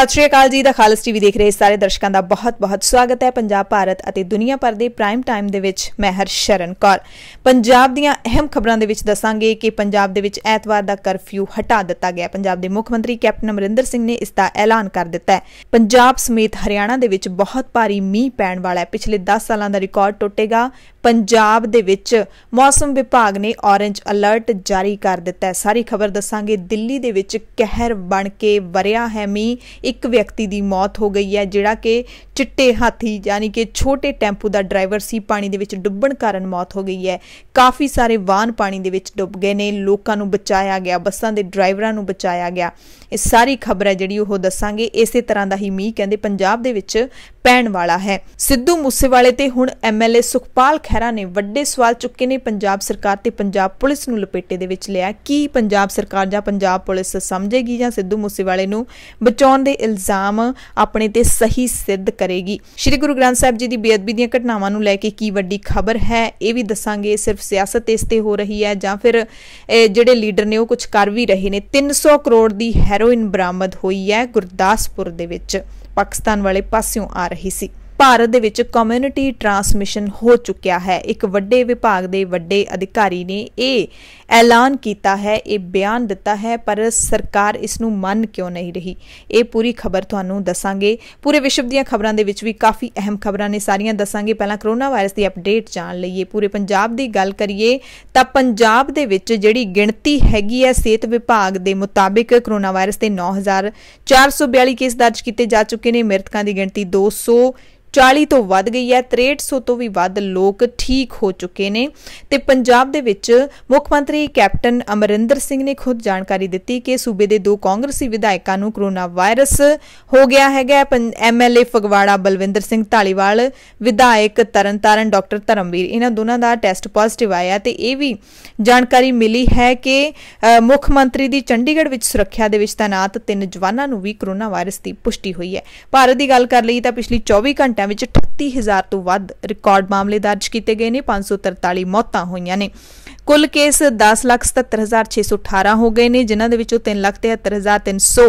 ਸਤਿ ਸ਼੍ਰੀ ਅਕਾਲ ਜੀ ਦਾ ਖਾਲਸ ਟੀਵੀ ਦੇਖ ਰਹੇ ਸਾਰੇ ਦਰਸ਼ਕਾਂ ਦਾ ਬਹੁਤ-ਬਹੁਤ ਸਵਾਗਤ ਹੈ ਪੰਜਾਬ ਭਾਰਤ ਅਤੇ ਦੁਨੀਆ ਭਰ ਦੇ ਪ੍ਰਾਈਮ ਟਾਈਮ ਦੇ ਵਿੱਚ ਮੈਂ ਹਰ ਸ਼ਰਨ ਕੌਰ ਪੰਜਾਬ ਦੀਆਂ ਅਹਿਮ ਖਬਰਾਂ ਦੇ ਵਿੱਚ ਦੱਸਾਂਗੇ ਕਿ ਪੰਜਾਬ ਦੇ ਵਿੱਚ ਐਤਵਾਰ ਦਾ ਕਰਫਿਊ ਹਟਾ ਦਿੱਤਾ ਗਿਆ ਪੰਜਾਬ ਦੇ ਮੁੱਖ ਮੰਤਰੀ ਕੈਪਟਨ ਅਮਰਿੰਦਰ ਸਿੰਘ ਨੇ ਇਸ ਦਾ ਐਲਾਨ ਕਰ ਦਿੱਤਾ ਹੈ ਪੰਜਾਬ ਸਮੇਤ ਹਰਿਆਣਾ ਦੇ ਵਿੱਚ ਬਹੁਤ ਭਾਰੀ ਮੀਂਹ ਪੈਣ ਵਾਲਾ ਹੈ ਪਿਛਲੇ 10 ਸਾਲਾਂ ਦਾ ਰਿਕਾਰਡ ਟੁੱਟੇਗਾ ਪੰਜਾਬ ਦੇ ਵਿੱਚ ਮੌਸਮ ਵਿਭਾਗ ਨੇ ਔਰੇਂਜ ਅਲਰਟ ਜਾਰੀ ਕਰ ਦਿੱਤਾ ਹੈ ਸਾਰੀ ਖਬਰ ਦੱਸਾਂਗੇ ਦਿੱਲੀ ਦੇ ਵਿੱਚ ਕਹਿਰ ਬਣ ਕੇ ਵਰਿਆ ਹੈ ਮੀਂਹ ਇੱਕ ਵਿਅਕਤੀ ਦੀ ਮੌਤ ਹੋ ਗਈ ਹੈ ਜਿਹੜਾ ਕਿ ਚਿੱਟੇ ਹਾਥੀ ਯਾਨੀ ਕਿ ਛੋਟੇ ਟੈਂਪੂ ਦਾ ਡਰਾਈਵਰ ਸੀ ਪਾਣੀ ਦੇ ਵਿੱਚ ਡੁੱਬਣ ਕਾਰਨ ਮੌਤ ਹੋ ਗਈ ਹੈ ਕਾਫੀ ਸਾਰੇ ਵਾਹਨ ਪਾਣੀ ਦੇ ਵਿੱਚ ਡੁੱਬ ਗਏ ਨੇ ਲੋਕਾਂ ਨੂੰ ਬਚਾਇਆ ਗਿਆ ਬੱਸਾਂ ਦੇ ਡਰਾਈਵਰਾਂ ਨੂੰ ਬਚਾਇਆ ਗਿਆ ਇਹ ਸਾਰੀ ਖਬਰ ਹੈ ਜਿਹੜੀ ਉਹ ਦੱਸਾਂਗੇ ਇਸੇ ਤਰ੍ਹਾਂ ਦਾ ਹੀ ਮੀਂਹ ਕਹਿੰਦੇ ਪੰਜਾਬ ਦੇ ਵਿੱਚ ਪੈਣ ਵਾਲਾ ਹੈ ਸਿੱਧੂ ਮੂਸੇਵਾਲੇ ਤੇ ਹੁਣ ਐਮਐਲਏ ਸੁਖਪਾਲ ਖਹਿਰਾ ਨੇ ਵੱਡੇ ਸਵਾਲ ਚੁੱਕੇ ਨੇ ਪੰਜਾਬ ਸਰਕਾਰ ਤੇ ਪੰਜਾਬ ਪੁਲਿਸ ਨੂੰ ਲਪੇਟੇ ਦੇ ਵਿੱਚ ਲਿਆ ਕੀ ਪੰਜਾਬ ਸਰਕਾਰ ਜਾਂ ਪੰਜਾਬ ਪੁਲਿਸ ਸਮਝੇਗੀ ਜਾਂ ਸਿੱਧੂ ਮੂਸੇਵਾਲੇ ਨੂੰ ਬਚਾਉਣ ਦੇ ਇਲਜ਼ਾਮ ਆਪਣੇ ਤੇ ਸਹੀ ਸਿੱਧ ਕਰੇਗੀ ਸ੍ਰੀ ਗੁਰੂ ਗ੍ਰੰਥ ਸਾਹਿਬ ਜੀ ਦੀ ਬੇਅਦਬੀ ਦੀਆਂ ਘਟਨਾਵਾਂ ਨੂੰ ਲੈ ਕੇ ਕੀ ਵੱਡੀ ਖਬਰ ਹੈ ਇਹ ਵੀ ਦੱਸਾਂਗੇ ਸਿਰਫ ਸਿਆਸਤ ਇਸ ਤੇ ਹੋ ਰਹੀ ਹੈ ਜਾਂ ਫਿਰ ਜਿਹੜੇ ਲੀਡਰ ਨੇ ਉਹ ਕੁਝ ਕਰ ਵੀ ਰਹੇ ਨੇ 300 ਕਰੋੜ ਦੀ ਹੈਰੋਇਨ ਬਰਾਮਦ ਹੋਈ ਹੈ ਗੁਰਦਾਸਪੁਰ ਦੇ ਵਿੱਚ ਪਾਕਿਸਤਾਨ ਵਾਲੇ ਪਾਸਿਓਂ ਆ ਰਹੀ ਸੀ ਭਾਰਤ ਦੇ ਵਿੱਚ ਕਮਿਊਨਿਟੀ ਟਰਾਂਸਮਿਸ਼ਨ ਹੋ ਚੁੱਕਿਆ ਹੈ ਇੱਕ ਵੱਡੇ ਵਿਭਾਗ ਦੇ ਵੱਡੇ ਅਧਿਕਾਰੀ ਨੇ ਇਹ ਐਲਾਨ ਕੀਤਾ ਹੈ ਇਹ ਬਿਆਨ ਦਿੱਤਾ ਹੈ ਪਰ ਸਰਕਾਰ ਇਸ ਨੂੰ ਮੰਨ ਕਿਉਂ ਨਹੀਂ ਰਹੀ ਇਹ ਪੂਰੀ ਖਬਰ ਤੁਹਾਨੂੰ ਦੱਸਾਂਗੇ ਪੂਰੇ ਵਿਸ਼ਵ ਦੀਆਂ ਖਬਰਾਂ ਦੇ ਵਿੱਚ ਵੀ ਕਾਫੀ ਅਹਿਮ ਖਬਰਾਂ ਨੇ ਸਾਰੀਆਂ ਦੱਸਾਂਗੇ ਪਹਿਲਾਂ ਕਰੋਨਾ ਵਾਇਰਸ ਦੀ ਅਪਡੇਟ ਜਾਣ ਲਈਏ ਪੂਰੇ ਪੰਜਾਬ ਦੀ ਗੱਲ ਕਰੀਏ ਤਾਂ ਪੰਜਾਬ ਦੇ ਵਿੱਚ ਜਿਹੜੀ ਗਿਣਤੀ ਹੈਗੀ ਹੈ ਸਿਹਤ ਵਿਭਾਗ ਦੇ ਮੁਤਾਬਿਕ ਕਰੋਨਾ ਵਾਇਰਸ ਦੇ 9442 ਕੇਸ ਦਰਜ ਕੀਤੇ ਜਾ ਚੁੱਕੇ ਨੇ ਮ੍ਰਿਤਕਾਂ ਦੀ ਗਿਣਤੀ 200 40 ਤੋਂ ਵੱਧ ਗਈ ਹੈ 6300 ਤੋਂ ਵੀ ਵੱਧ ਲੋਕ ਠੀਕ ਹੋ ਚੁੱਕੇ ਨੇ ਤੇ ਪੰਜਾਬ ਦੇ ਵਿੱਚ ਮੁੱਖ ਮੰਤਰੀ ਕੈਪਟਨ ਅਮਰਿੰਦਰ ਸਿੰਘ ਨੇ ਖੁਦ ਜਾਣਕਾਰੀ ਦਿੱਤੀ ਕਿ ਸੂਬੇ ਦੇ ਦੋ ਕਾਂਗਰਸੀ ਵਿਧਾਇਕਾਂ ਨੂੰ ਕਰੋਨਾ ਵਾਇਰਸ ਹੋ ਗਿਆ ਹੈਗਾ ਐਮਐਲਏ ਫਗਵਾੜਾ ਬਲਵਿੰਦਰ ਸਿੰਘ ਢਾਲੀਵਾਲ ਵਿਧਾਇਕ ਤਰਨਤਾਰਨ ਡਾਕਟਰ ਧਰਮਵੀਰ ਇਹਨਾਂ ਦੋਨਾਂ ਦਾ ਟੈਸਟ ਪੋਜ਼ਿਟਿਵ ਆਇਆ ਤੇ ਇਹ ਵੀ ਜਾਣਕਾਰੀ ਮਿਲੀ ਹੈ ਕਿ ਮੁੱਖ ਮੰਤਰੀ ਦੀ ਚੰਡੀਗੜ੍ਹ ਵਿੱਚ ਸੁਰੱਖਿਆ ਦੇ ਵਿੱਚ ਤਾਇਨਾਤ ਤਿੰਨ ਜਵਾਨਾਂ ਨੂੰ ਵੀ ਕਰੋਨਾ ਵਾਇਰਸ ਦੀ ਪੁਸ਼ਟੀ ਹੋਈ ਹੈ ਭਾਰਤ ਦੀ ਗੱਲ ਕਰ ਲਈ ਤਾਂ ਪਿਛਲੀ 24 ਘੰਟੇ ਘੰਟਿਆਂ ਵਿੱਚ 38000 ਤੋਂ ਵੱਧ ਰਿਕਾਰਡ ਮਾਮਲੇ ਦਰਜ ਕੀਤੇ ਗਏ ਨੇ 543 ਮੌਤਾਂ ਹੋਈਆਂ ਨੇ ਕੁੱਲ ਕੇਸ 1077618 ਹੋ ਗਏ ਨੇ ਜਿਨ੍ਹਾਂ ਦੇ ਵਿੱਚੋਂ 373300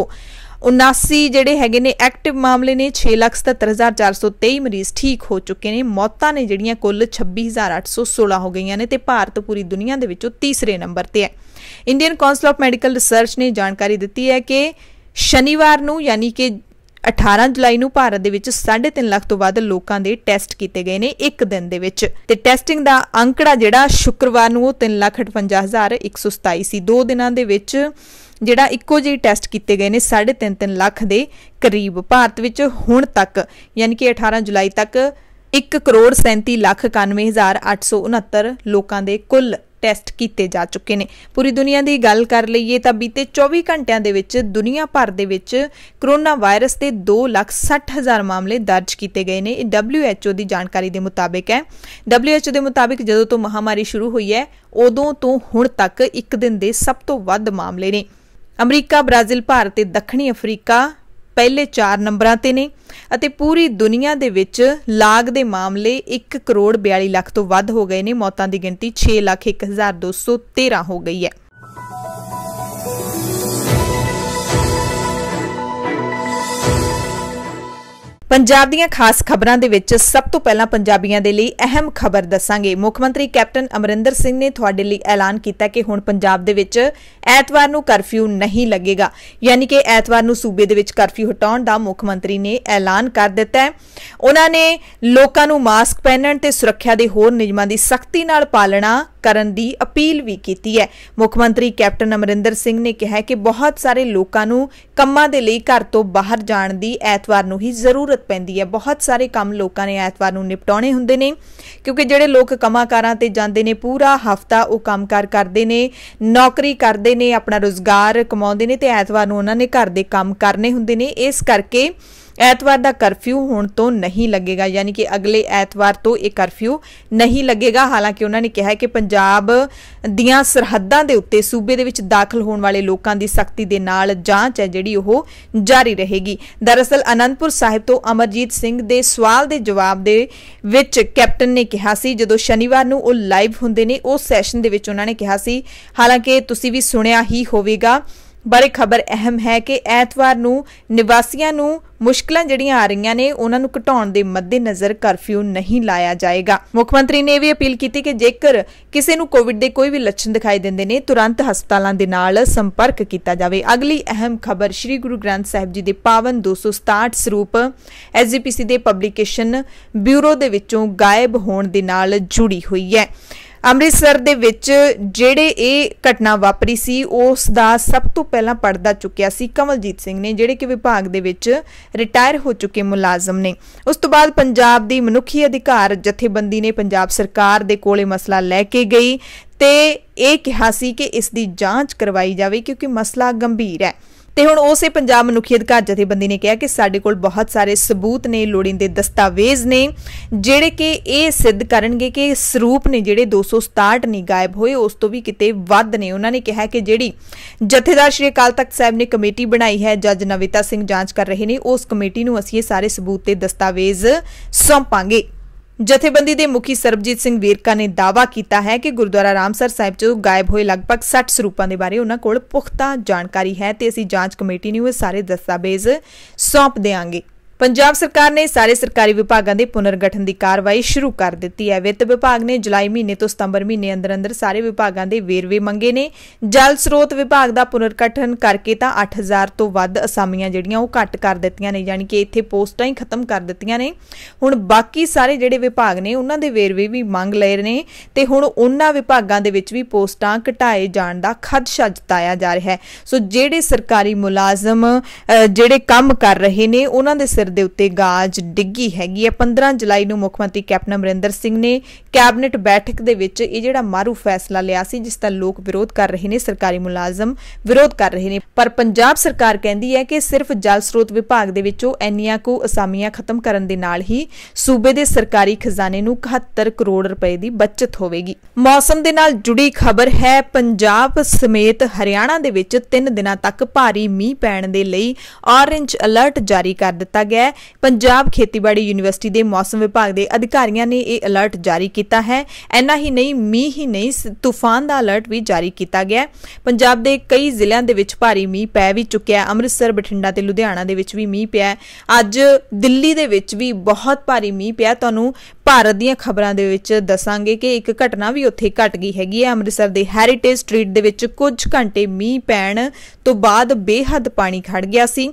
79 ਜਿਹੜੇ ਹੈਗੇ ਨੇ ਐਕਟਿਵ ਮਾਮਲੇ ਨੇ 677423 ਮਰੀਜ਼ ਠੀਕ ਹੋ ਚੁੱਕੇ ਨੇ ਮੌਤਾਂ ਨੇ ਜਿਹੜੀਆਂ ਕੁੱਲ 26816 ਹੋ ਗਈਆਂ ਨੇ ਤੇ ਭਾਰਤ ਪੂਰੀ ਦੁਨੀਆ ਦੇ ਵਿੱਚੋਂ ਤੀਸਰੇ ਨੰਬਰ ਤੇ ਹੈ Indian Council of Medical Research ਨੇ ਜਾਣਕਾਰੀ ਦਿੱਤੀ ਹੈ ਕਿ ਸ਼ਨੀਵਾਰ ਨੂੰ ਯਾਨੀ ਕਿ 18 ਜੁਲਾਈ ਨੂੰ ਭਾਰਤ ਦੇ ਵਿੱਚ 3.5 ਲੱਖ ਤੋਂ ਵੱਧ ਲੋਕਾਂ ਦੇ ਟੈਸਟ ਕੀਤੇ ਗਏ ਨੇ ਇੱਕ ਦਿਨ ਦੇ ਵਿੱਚ ਤੇ ਟੈਸਟਿੰਗ ਦਾ ਅੰਕੜਾ ਜਿਹੜਾ ਸ਼ੁੱਕਰਵਾਰ ਨੂੰ ਉਹ 358127 ਸੀ ਦੋ ਦਿਨਾਂ ਦੇ ਵਿੱਚ ਜਿਹੜਾ ਇੱਕੋ ਜਿਹੇ ਟੈਸਟ ਕੀਤੇ ਗਏ ਨੇ 3.5 ਲੱਖ ਦੇ ਕਰੀਬ ਭਾਰਤ ਵਿੱਚ ਹੁਣ ਤੱਕ ਯਾਨੀ ਕਿ 18 ਜੁਲਾਈ ਤੱਕ 1 ਕਰੋੜ 37 ਲੱਖ 91869 ਲੋਕਾਂ ਦੇ ਕੁੱਲ ਟੈਸਟ ਕੀਤੇ ਜਾ ਚੁੱਕੇ ਨੇ ਪੂਰੀ ਦੁਨੀਆ ਦੀ ਗੱਲ ਕਰ ਲਈਏ ਤਾਂ ਬੀਤੇ 24 ਘੰਟਿਆਂ ਦੇ ਵਿੱਚ ਦੁਨੀਆ ਭਰ ਦੇ ਵਿੱਚ ਕਰੋਨਾ ਵਾਇਰਸ ਦੇ 260000 ਮਾਮਲੇ ਦਰਜ ਕੀਤੇ ਗਏ ਨੇ ਇਹ WHO ਦੀ ਜਾਣਕਾਰੀ ਦੇ ਮੁਤਾਬਕ ਹੈ WHO ਦੇ ਮੁਤਾਬਕ ਜਦੋਂ ਤੋਂ ਮਹਾਮਾਰੀ ਸ਼ੁਰੂ ਹੋਈ ਹੈ ਉਦੋਂ ਤੋਂ ਹੁਣ ਤੱਕ ਇੱਕ ਦਿਨ ਦੇ ਸਭ ਤੋਂ ਵੱਧ ਮਾਮਲੇ ਨੇ ਅਮਰੀਕਾ ਬ੍ਰਾਜ਼ੀਲ ਭਾਰਤ ਤੇ ਦੱਖਣੀ ਅਫਰੀਕਾ ਪਹਿਲੇ 4 ਨੰਬਰਾਂ ਤੇ ਨੇ ਅਤੇ ਪੂਰੀ ਦੁਨੀਆ ਦੇ ਵਿੱਚ ਲਾਗ ਦੇ ਮਾਮਲੇ 1 ਕਰੋੜ 42 ਲੱਖ ਤੋਂ ਵੱਧ ਹੋ ਗਏ ਨੇ ਮੌਤਾਂ ਦੀ ਗਿਣਤੀ 6 ਲੱਖ 1213 ਹੋ ਗਈ ਹੈ ਪੰਜਾਬ ਦੀਆਂ ਖਾਸ ਖਬਰਾਂ ਦੇ ਵਿੱਚ ਸਭ ਤੋਂ ਪਹਿਲਾਂ ਪੰਜਾਬੀਆਂ ਦੇ ਲਈ ਅਹਿਮ ਖਬਰ ਦੱਸਾਂਗੇ ਮੁੱਖ ਮੰਤਰੀ ਕੈਪਟਨ ਅਮਰਿੰਦਰ ਸਿੰਘ ਨੇ ਤੁਹਾਡੇ ਲਈ ਐਲਾਨ ਕੀਤਾ ਕਿ ਹੁਣ ਪੰਜਾਬ ਦੇ ਵਿੱਚ ਐਤਵਾਰ ਨੂੰ ਕਰਫਿਊ ਨਹੀਂ ਲੱਗੇਗਾ ਯਾਨੀ ਕਿ ਐਤਵਾਰ ਨੂੰ ਸੂਬੇ ਦੇ ਵਿੱਚ ਕਰਫਿਊ ਹਟਾਉਣ ਦਾ ਮੁੱਖ ਮੰਤਰੀ ਨੇ ਐਲਾਨ ਕਰ ਦਿੱਤਾ ਹੈ ਉਹਨਾਂ ਨੇ ਲੋਕਾਂ ਨੂੰ ਮਾਸਕ ਪਹਿਨਣ ਤੇ ਸੁਰੱਖਿਆ ਦੇ ਹੋਰ ਨਿਯਮਾਂ ਦੀ ਸਖਤੀ ਨਾਲ ਪਾਲਣਾ ਕਰਨ ਦੀ ਅਪੀਲ ਵੀ ਕੀਤੀ ਹੈ ਮੁੱਖ ਮੰਤਰੀ ਕੈਪਟਨ ਅਮਰਿੰਦਰ ਸਿੰਘ ਨੇ ਕਿਹਾ ਕਿ ਬਹੁਤ ਸਾਰੇ ਲੋਕਾਂ ਨੂੰ ਕੰਮਾਂ ਦੇ ਲਈ ਘਰ ਤੋਂ ਬਾਹਰ ਜਾਣ ਦੀ ਐਤਵਾਰ ਨੂੰ ਹੀ ਜ਼ਰੂਰਤ ਪੈਂਦੀ ਹੈ ਬਹੁਤ ਸਾਰੇ ਕੰਮ ਲੋਕਾਂ ਨੇ ਐਤਵਾਰ ਨੂੰ ਨਿਪਟਾਉਣੇ ਹੁੰਦੇ ਨੇ ਕਿਉਂਕਿ ਜਿਹੜੇ ਲੋਕ ਕਮਾਕਾਰਾਂ ਤੇ ਜਾਂਦੇ ਨੇ ਪੂਰਾ ਹਫਤਾ ਉਹ ਕੰਮਕਾਰ ਕਰਦੇ ਨੇ ਨੌਕਰੀ ਕਰਦੇ ਨੇ ਆਪਣਾ ਰੋਜ਼ਗਾਰ ਕਮਾਉਂਦੇ ਨੇ ਤੇ ਐਤਵਾਰ ਨੂੰ ਉਹਨਾਂ ਨੇ ਘਰ ਦੇ ਕੰਮ ਕਰਨੇ ਹੁੰਦੇ ਨੇ ਇਸ ਕਰਕੇ ਐਤਵਾਰ ਦਾ ਕਰਫਿਊ ਹੁਣ ਤੋਂ ਨਹੀਂ ਲੱਗੇਗਾ ਯਾਨੀ ਕਿ ਅਗਲੇ ਐਤਵਾਰ ਤੋਂ ਇਹ ਕਰਫਿਊ ਨਹੀਂ ਲੱਗੇਗਾ ਹਾਲਾਂਕਿ ਉਹਨਾਂ ਨੇ ਕਿਹਾ ਕਿ ਪੰਜਾਬ ਦੀਆਂ ਸਰਹੱਦਾਂ ਦੇ ਉੱਤੇ ਸੂਬੇ ਦੇ ਵਿੱਚ ਦਾਖਲ ਹੋਣ ਵਾਲੇ ਲੋਕਾਂ ਦੀ ਸਖਤੀ ਦੇ ਨਾਲ ਜਾਂਚ ਹੈ ਜਿਹੜੀ ਉਹ ਜਾਰੀ ਰਹੇਗੀ ਦਰਅਸਲ ਅਨੰਦਪੁਰ ਸਾਹਿਬ ਤੋਂ ਅਮਰਜੀਤ ਸਿੰਘ ਦੇ ਸਵਾਲ ਦੇ ਜਵਾਬ ਦੇ ਵਿੱਚ ਕੈਪਟਨ ਨੇ ਕਿਹਾ ਸੀ ਜਦੋਂ ਸ਼ਨੀਵਾਰ ਨੂੰ ਉਹ ਲਾਈਵ ਹੁੰਦੇ ਨੇ ਉਸ ਸੈਸ਼ਨ ਦੇ ਵਿੱਚ ਉਹਨਾਂ ਨੇ ਕਿਹਾ ਸੀ ਹਾਲਾਂਕਿ ਤੁਸੀਂ ਵੀ ਸੁਣਿਆ ਹੀ ਹੋਵੇਗਾ ਬਾਰੇ ਖਬਰ ਅਹਿਮ ਹੈ ਕਿ ਐਤਵਾਰ ਨੂੰ ਨਿਵਾਸੀਆਂ ਨੂੰ ਮੁਸ਼ਕਲਾਂ ਜਿਹੜੀਆਂ ਆ ਰਹੀਆਂ ਨੇ ਉਹਨਾਂ ਨੂੰ ਘਟਾਉਣ ਦੇ ਮੱਦੇਨਜ਼ਰ ਕਰਫਿਊ ਨਹੀਂ ਲਾਇਆ ਜਾਏਗਾ ਮੁੱਖ ਮੰਤਰੀ ਨੇ ਵੀ ਅਪੀਲ ਕੀਤੀ ਕਿ ਜੇਕਰ ਕਿਸੇ ਨੂੰ ਕੋਵਿਡ ਦੇ ਕੋਈ ਵੀ ਲੱਛਣ ਦਿਖਾਈ ਦਿੰਦੇ ਨੇ ਤੁਰੰਤ ਹਸਪਤਾਲਾਂ ਦੇ ਨਾਲ ਸੰਪਰਕ ਕੀਤਾ ਜਾਵੇ ਅਗਲੀ ਅਹਿਮ ਖਬਰ ਸ੍ਰੀ ਗੁਰੂ ਗ੍ਰੰਥ ਸਾਹਿਬ ਜੀ ਦੇ ਪਾਵਨ 267 ਸਰੂਪ ਐਸਜੀਪੀਸੀ ਦੇ ਪਬਲੀਕੇਸ਼ਨ ਬਿਊਰੋ ਦੇ ਵਿੱਚੋਂ ਗਾਇਬ ਹੋਣ ਦੇ ਨਾਲ ਜੁੜੀ ਹੋਈ ਹੈ ਅੰਮ੍ਰਿਤਸਰ ਦੇ ਵਿੱਚ ਜਿਹੜੇ ਇਹ ਘਟਨਾ ਵਾਪਰੀ ਸੀ ਉਸ ਦਾ ਸਭ ਤੋਂ ਪਹਿਲਾਂ ਪਰਦਾ ਚੁੱਕਿਆ ਸੀ ਕਮਲਜੀਤ ਸਿੰਘ ਨੇ ਜਿਹੜੇ ਕਿ ਵਿਭਾਗ ਦੇ ਵਿੱਚ ਰਿਟਾਇਰ ਹੋ ਚੁੱਕੇ ਮੁਲਾਜ਼ਮ ਨੇ ਉਸ ਤੋਂ ਬਾਅਦ ਪੰਜਾਬ ਦੀ ਮਨੁੱਖੀ ਅਧਿਕਾਰ ਜਥੇਬੰਦੀ ਨੇ ਪੰਜਾਬ ਸਰਕਾਰ ਦੇ ਕੋਲੇ ਮਸਲਾ ਲੈ ਕੇ ਗਈ ਤੇ ਇਹ ਕਿਹਾ ਸੀ ਕਿ ਇਸ ਦੀ ਜਾਂਚ ਕਰਵਾਈ ਜਾਵੇ ਕਿਉਂਕਿ ਮਸਲਾ ਗੰਭੀਰ ਹੈ ਤੇ ਹੁਣ ਉਸੇ ਪੰਜਾਬ ਮਨੁੱਖੀ ਅਧਿਕਾਰ ਜਥੇਬੰਦੀ ਨੇ ਕਿਹਾ ਕਿ ਸਾਡੇ ਕੋਲ ਬਹੁਤ ਸਾਰੇ ਸਬੂਤ ਨੇ ਲੋੜੀਂਦੇ ਦਸਤਾਵੇਜ਼ ਨੇ ਜਿਹੜੇ ਕਿ ਇਹ ਸਿੱਧ ਕਰਨਗੇ ਕਿ ਸਰੂਪ ਨੇ ਜਿਹੜੇ 267 ਨਹੀਂ ਗਾਇਬ ਹੋਏ ਉਸ ਤੋਂ ਵੀ ਕਿਤੇ ਵੱਧ ਨੇ ਉਹਨਾਂ ਨੇ ਕਿਹਾ ਕਿ ਜਿਹੜੀ ਜਥੇਦਾਰ ਸ਼੍ਰੀ ਅਕਾਲ ਤਖਤ ਸਾਹਿਬ ਨੇ ਕਮੇਟੀ ਬਣਾਈ ਹੈ ਜੱਜ ਨਵਿਤਾ ਸਿੰਘ ਜਾਂਚ ਕਰ ਰਹੇ ਨੇ ਉਸ ਕਮੇਟੀ ਨੂੰ ਅਸੀਂ ਇਹ ਸਾਰੇ ਸਬੂਤ ਤੇ ਦਸਤਾਵੇਜ਼ ਸੌਂਪਾਂਗੇ ਜਥੇਬੰਦੀ ਦੇ ਮੁਖੀ ਸਰਬਜੀਤ ਸਿੰਘ ਵੀਰਕਾ ਨੇ ਦਾਵਾ ਕੀਤਾ ਹੈ ਕਿ ਗੁਰਦੁਆਰਾ ਰਾਮਸਰ ਸਾਹਿਬ ਚੋਂ ਗਾਇਬ ਹੋਏ ਲਗਭਗ 60 ਸਰੂਪਾਂ ਦੇ ਬਾਰੇ ਉਹਨਾਂ ਕੋਲ ਪੁਖਤਾ ਜਾਣਕਾਰੀ ਹੈ ਤੇ ਅਸੀਂ ਜਾਂਚ ਕਮੇਟੀ ਨੂੰ ਇਹ ਸਾਰੇ ਦਸਤਾਵੇਜ਼ ਸੌਂਪ ਦੇਵਾਂਗੇ ਪੰਜਾਬ ਸਰਕਾਰ ਨੇ ਸਾਰੇ ਸਰਕਾਰੀ ਵਿਭਾਗਾਂ ਦੇ ਪੁਨਰਗਠਨ ਦੀ ਕਾਰਵਾਈ ਸ਼ੁਰੂ ਕਰ ਦਿੱਤੀ ਹੈ ਵਿੱਤ ਵਿਭਾਗ ਨੇ ਜੁਲਾਈ ਮਹੀਨੇ ਤੋਂ ਸਤੰਬਰ ਮਹੀਨੇ ਅੰਦਰ ਅੰਦਰ ਸਾਰੇ ਵਿਭਾਗਾਂ ਦੇ ਵੇਰਵੇ ਮੰਗੇ ਨੇ ਜਲ ਸਰੋਤ ਵਿਭਾਗ ਦਾ ਪੁਨਰਗਠਨ ਕਰਕੇ ਤਾਂ 8000 ਤੋਂ ਵੱਧ ਅਸਾਮੀਆਂ ਜਿਹੜੀਆਂ ਉਹ ਘੱਟ ਕਰ ਦਿੱਤੀਆਂ ਨੇ ਯਾਨੀ ਕਿ ਇੱਥੇ ਪੋਸਟਾਂ ਹੀ ਖਤਮ ਕਰ ਦਿੱਤੀਆਂ ਨੇ ਹੁਣ ਬਾਕੀ ਸਾਰੇ ਜਿਹੜੇ ਵਿਭਾਗ ਨੇ ਉਹਨਾਂ ਦੇ ਵੇਰਵੇ ਵੀ ਮੰਗ ਲਏ ਨੇ ਤੇ ਹੁਣ ਉਹਨਾਂ ਵਿਭਾਗਾਂ ਦੇ ਵਿੱਚ ਵੀ ਪੋਸਟਾਂ ਘਟਾਏ ਜਾਣ ਦਾ ਖਦਸ਼ਾ ਜਤਾਇਆ ਜਾ ਰਿਹਾ ਹੈ ਸੋ ਜਿਹੜੇ ਸਰਕਾਰੀ ਮੁਲਾਜ਼ਮ ਜਿਹੜੇ ਕੰਮ ਕਰ ਰਹੇ ਨੇ ਉਹਨਾਂ ਦੇ ਸਿਰ ਦੇ ਉੱਤੇ ਗਾਜ ਡਿੱਗੀ ਹੈਗੀ ਹੈ 15 ਜੁਲਾਈ ਨੂੰ ਮੁੱਖ ਮੰਤਰੀ ਕੈਪਟਨ ਅਮਰਿੰਦਰ ਸਿੰਘ ਨੇ ਕੈਬਨਿਟ ਬੈਠਕ ਦੇ ਵਿੱਚ ਇਹ ਜਿਹੜਾ ਮਾਰੂ ਫੈਸਲਾ ਲਿਆ ਸੀ ਜਿਸ ਦਾ ਲੋਕ ਵਿਰੋਧ ਕਰ ਰਹੇ ਨੇ ਸਰਕਾਰੀ ਮੁਲਾਜ਼ਮ ਵਿਰੋਧ ਕਰ ਰਹੇ ਨੇ ਪਰ ਪੰਜਾਬ ਸਰਕਾਰ ਕਹਿੰਦੀ ਹੈ ਕਿ ਸਿਰਫ ਜਲ ਸਰੋਤ ਵਿਭਾਗ ਦੇ ਵਿੱਚੋਂ ਐਨੀਆਂ ਕੋ ਅਸਾਮੀਆਂ ਖਤਮ ਕਰਨ ਦੇ ਨਾਲ ਹੀ ਸੂਬੇ ਦੇ ਸਰਕਾਰੀ ਖਜ਼ਾਨੇ ਨੂੰ 71 ਕਰੋੜ ਰੁਪਏ ਦੀ ਬਚਤ ਹੋਵੇਗੀ ਮੌਸਮ ਦੇ ਨਾਲ ਜੁੜੀ ਖਬਰ ਹੈ ਪੰਜਾਬ ਸਮੇਤ ਹਰਿਆਣਾ ਦੇ ਵਿੱਚ 3 ਦਿਨਾਂ ਤੱਕ ਭਾਰੀ ਮੀਂਹ ਪੈਣ ਦੇ ਲਈ ਔਰੇਂਜ ਅਲਰਟ ਜਾਰੀ ਕਰ ਦਿੱਤਾ ਗਿਆ ਹੈ ਪੰਜਾਬ ਖੇਤੀਬਾੜੀ ਯੂਨੀਵਰਸਿਟੀ ਦੇ ਮੌਸਮ ਵਿਭਾਗ ਦੇ ਅਧਿਕਾਰੀਆਂ ਨੇ ਇਹ ਅਲਰਟ ਜਾਰੀ ਕੀਤਾ ਹੈ ਐਨਾ ਹੀ ਨਹੀਂ ਮੀਂਹ ਹੀ ਨਹੀਂ ਤੂਫਾਨ ਦਾ ਅਲਰਟ ਵੀ ਜਾਰੀ ਕੀਤਾ ਗਿਆ ਪੰਜਾਬ ਦੇ ਕਈ ਜ਼ਿਲ੍ਹਿਆਂ ਦੇ ਵਿੱਚ ਭਾਰੀ ਮੀਂਹ ਪੈ ਵੀ ਚੁੱਕਿਆ ਅੰਮ੍ਰਿਤਸਰ ਬਠਿੰਡਾ ਤੇ ਲੁਧਿਆਣਾ ਦੇ ਵਿੱਚ ਵੀ ਮੀਂਹ ਪਿਆ ਅੱਜ ਦਿੱਲੀ ਦੇ ਵਿੱਚ ਵੀ ਬਹੁਤ ਭਾਰੀ ਮੀਂਹ ਪਿਆ ਤੁਹਾਨੂੰ ਭਾਰਤ ਦੀਆਂ ਖਬਰਾਂ ਦੇ ਵਿੱਚ ਦੱਸਾਂਗੇ ਕਿ ਇੱਕ ਘਟਨਾ ਵੀ ਉੱਥੇ ਘਟ ਗਈ ਹੈਗੀ ਹੈ ਅੰਮ੍ਰਿਤਸਰ ਦੇ ਹੈਰੀਟੇਜ ਸਟਰੀਟ ਦੇ ਵਿੱਚ ਕੁਝ ਘੰਟੇ ਮੀਂਹ ਪੈਣ ਤੋਂ ਬਾਅਦ ਬੇਹੱਦ ਪਾਣੀ ਖੜ ਗਿਆ ਸੀ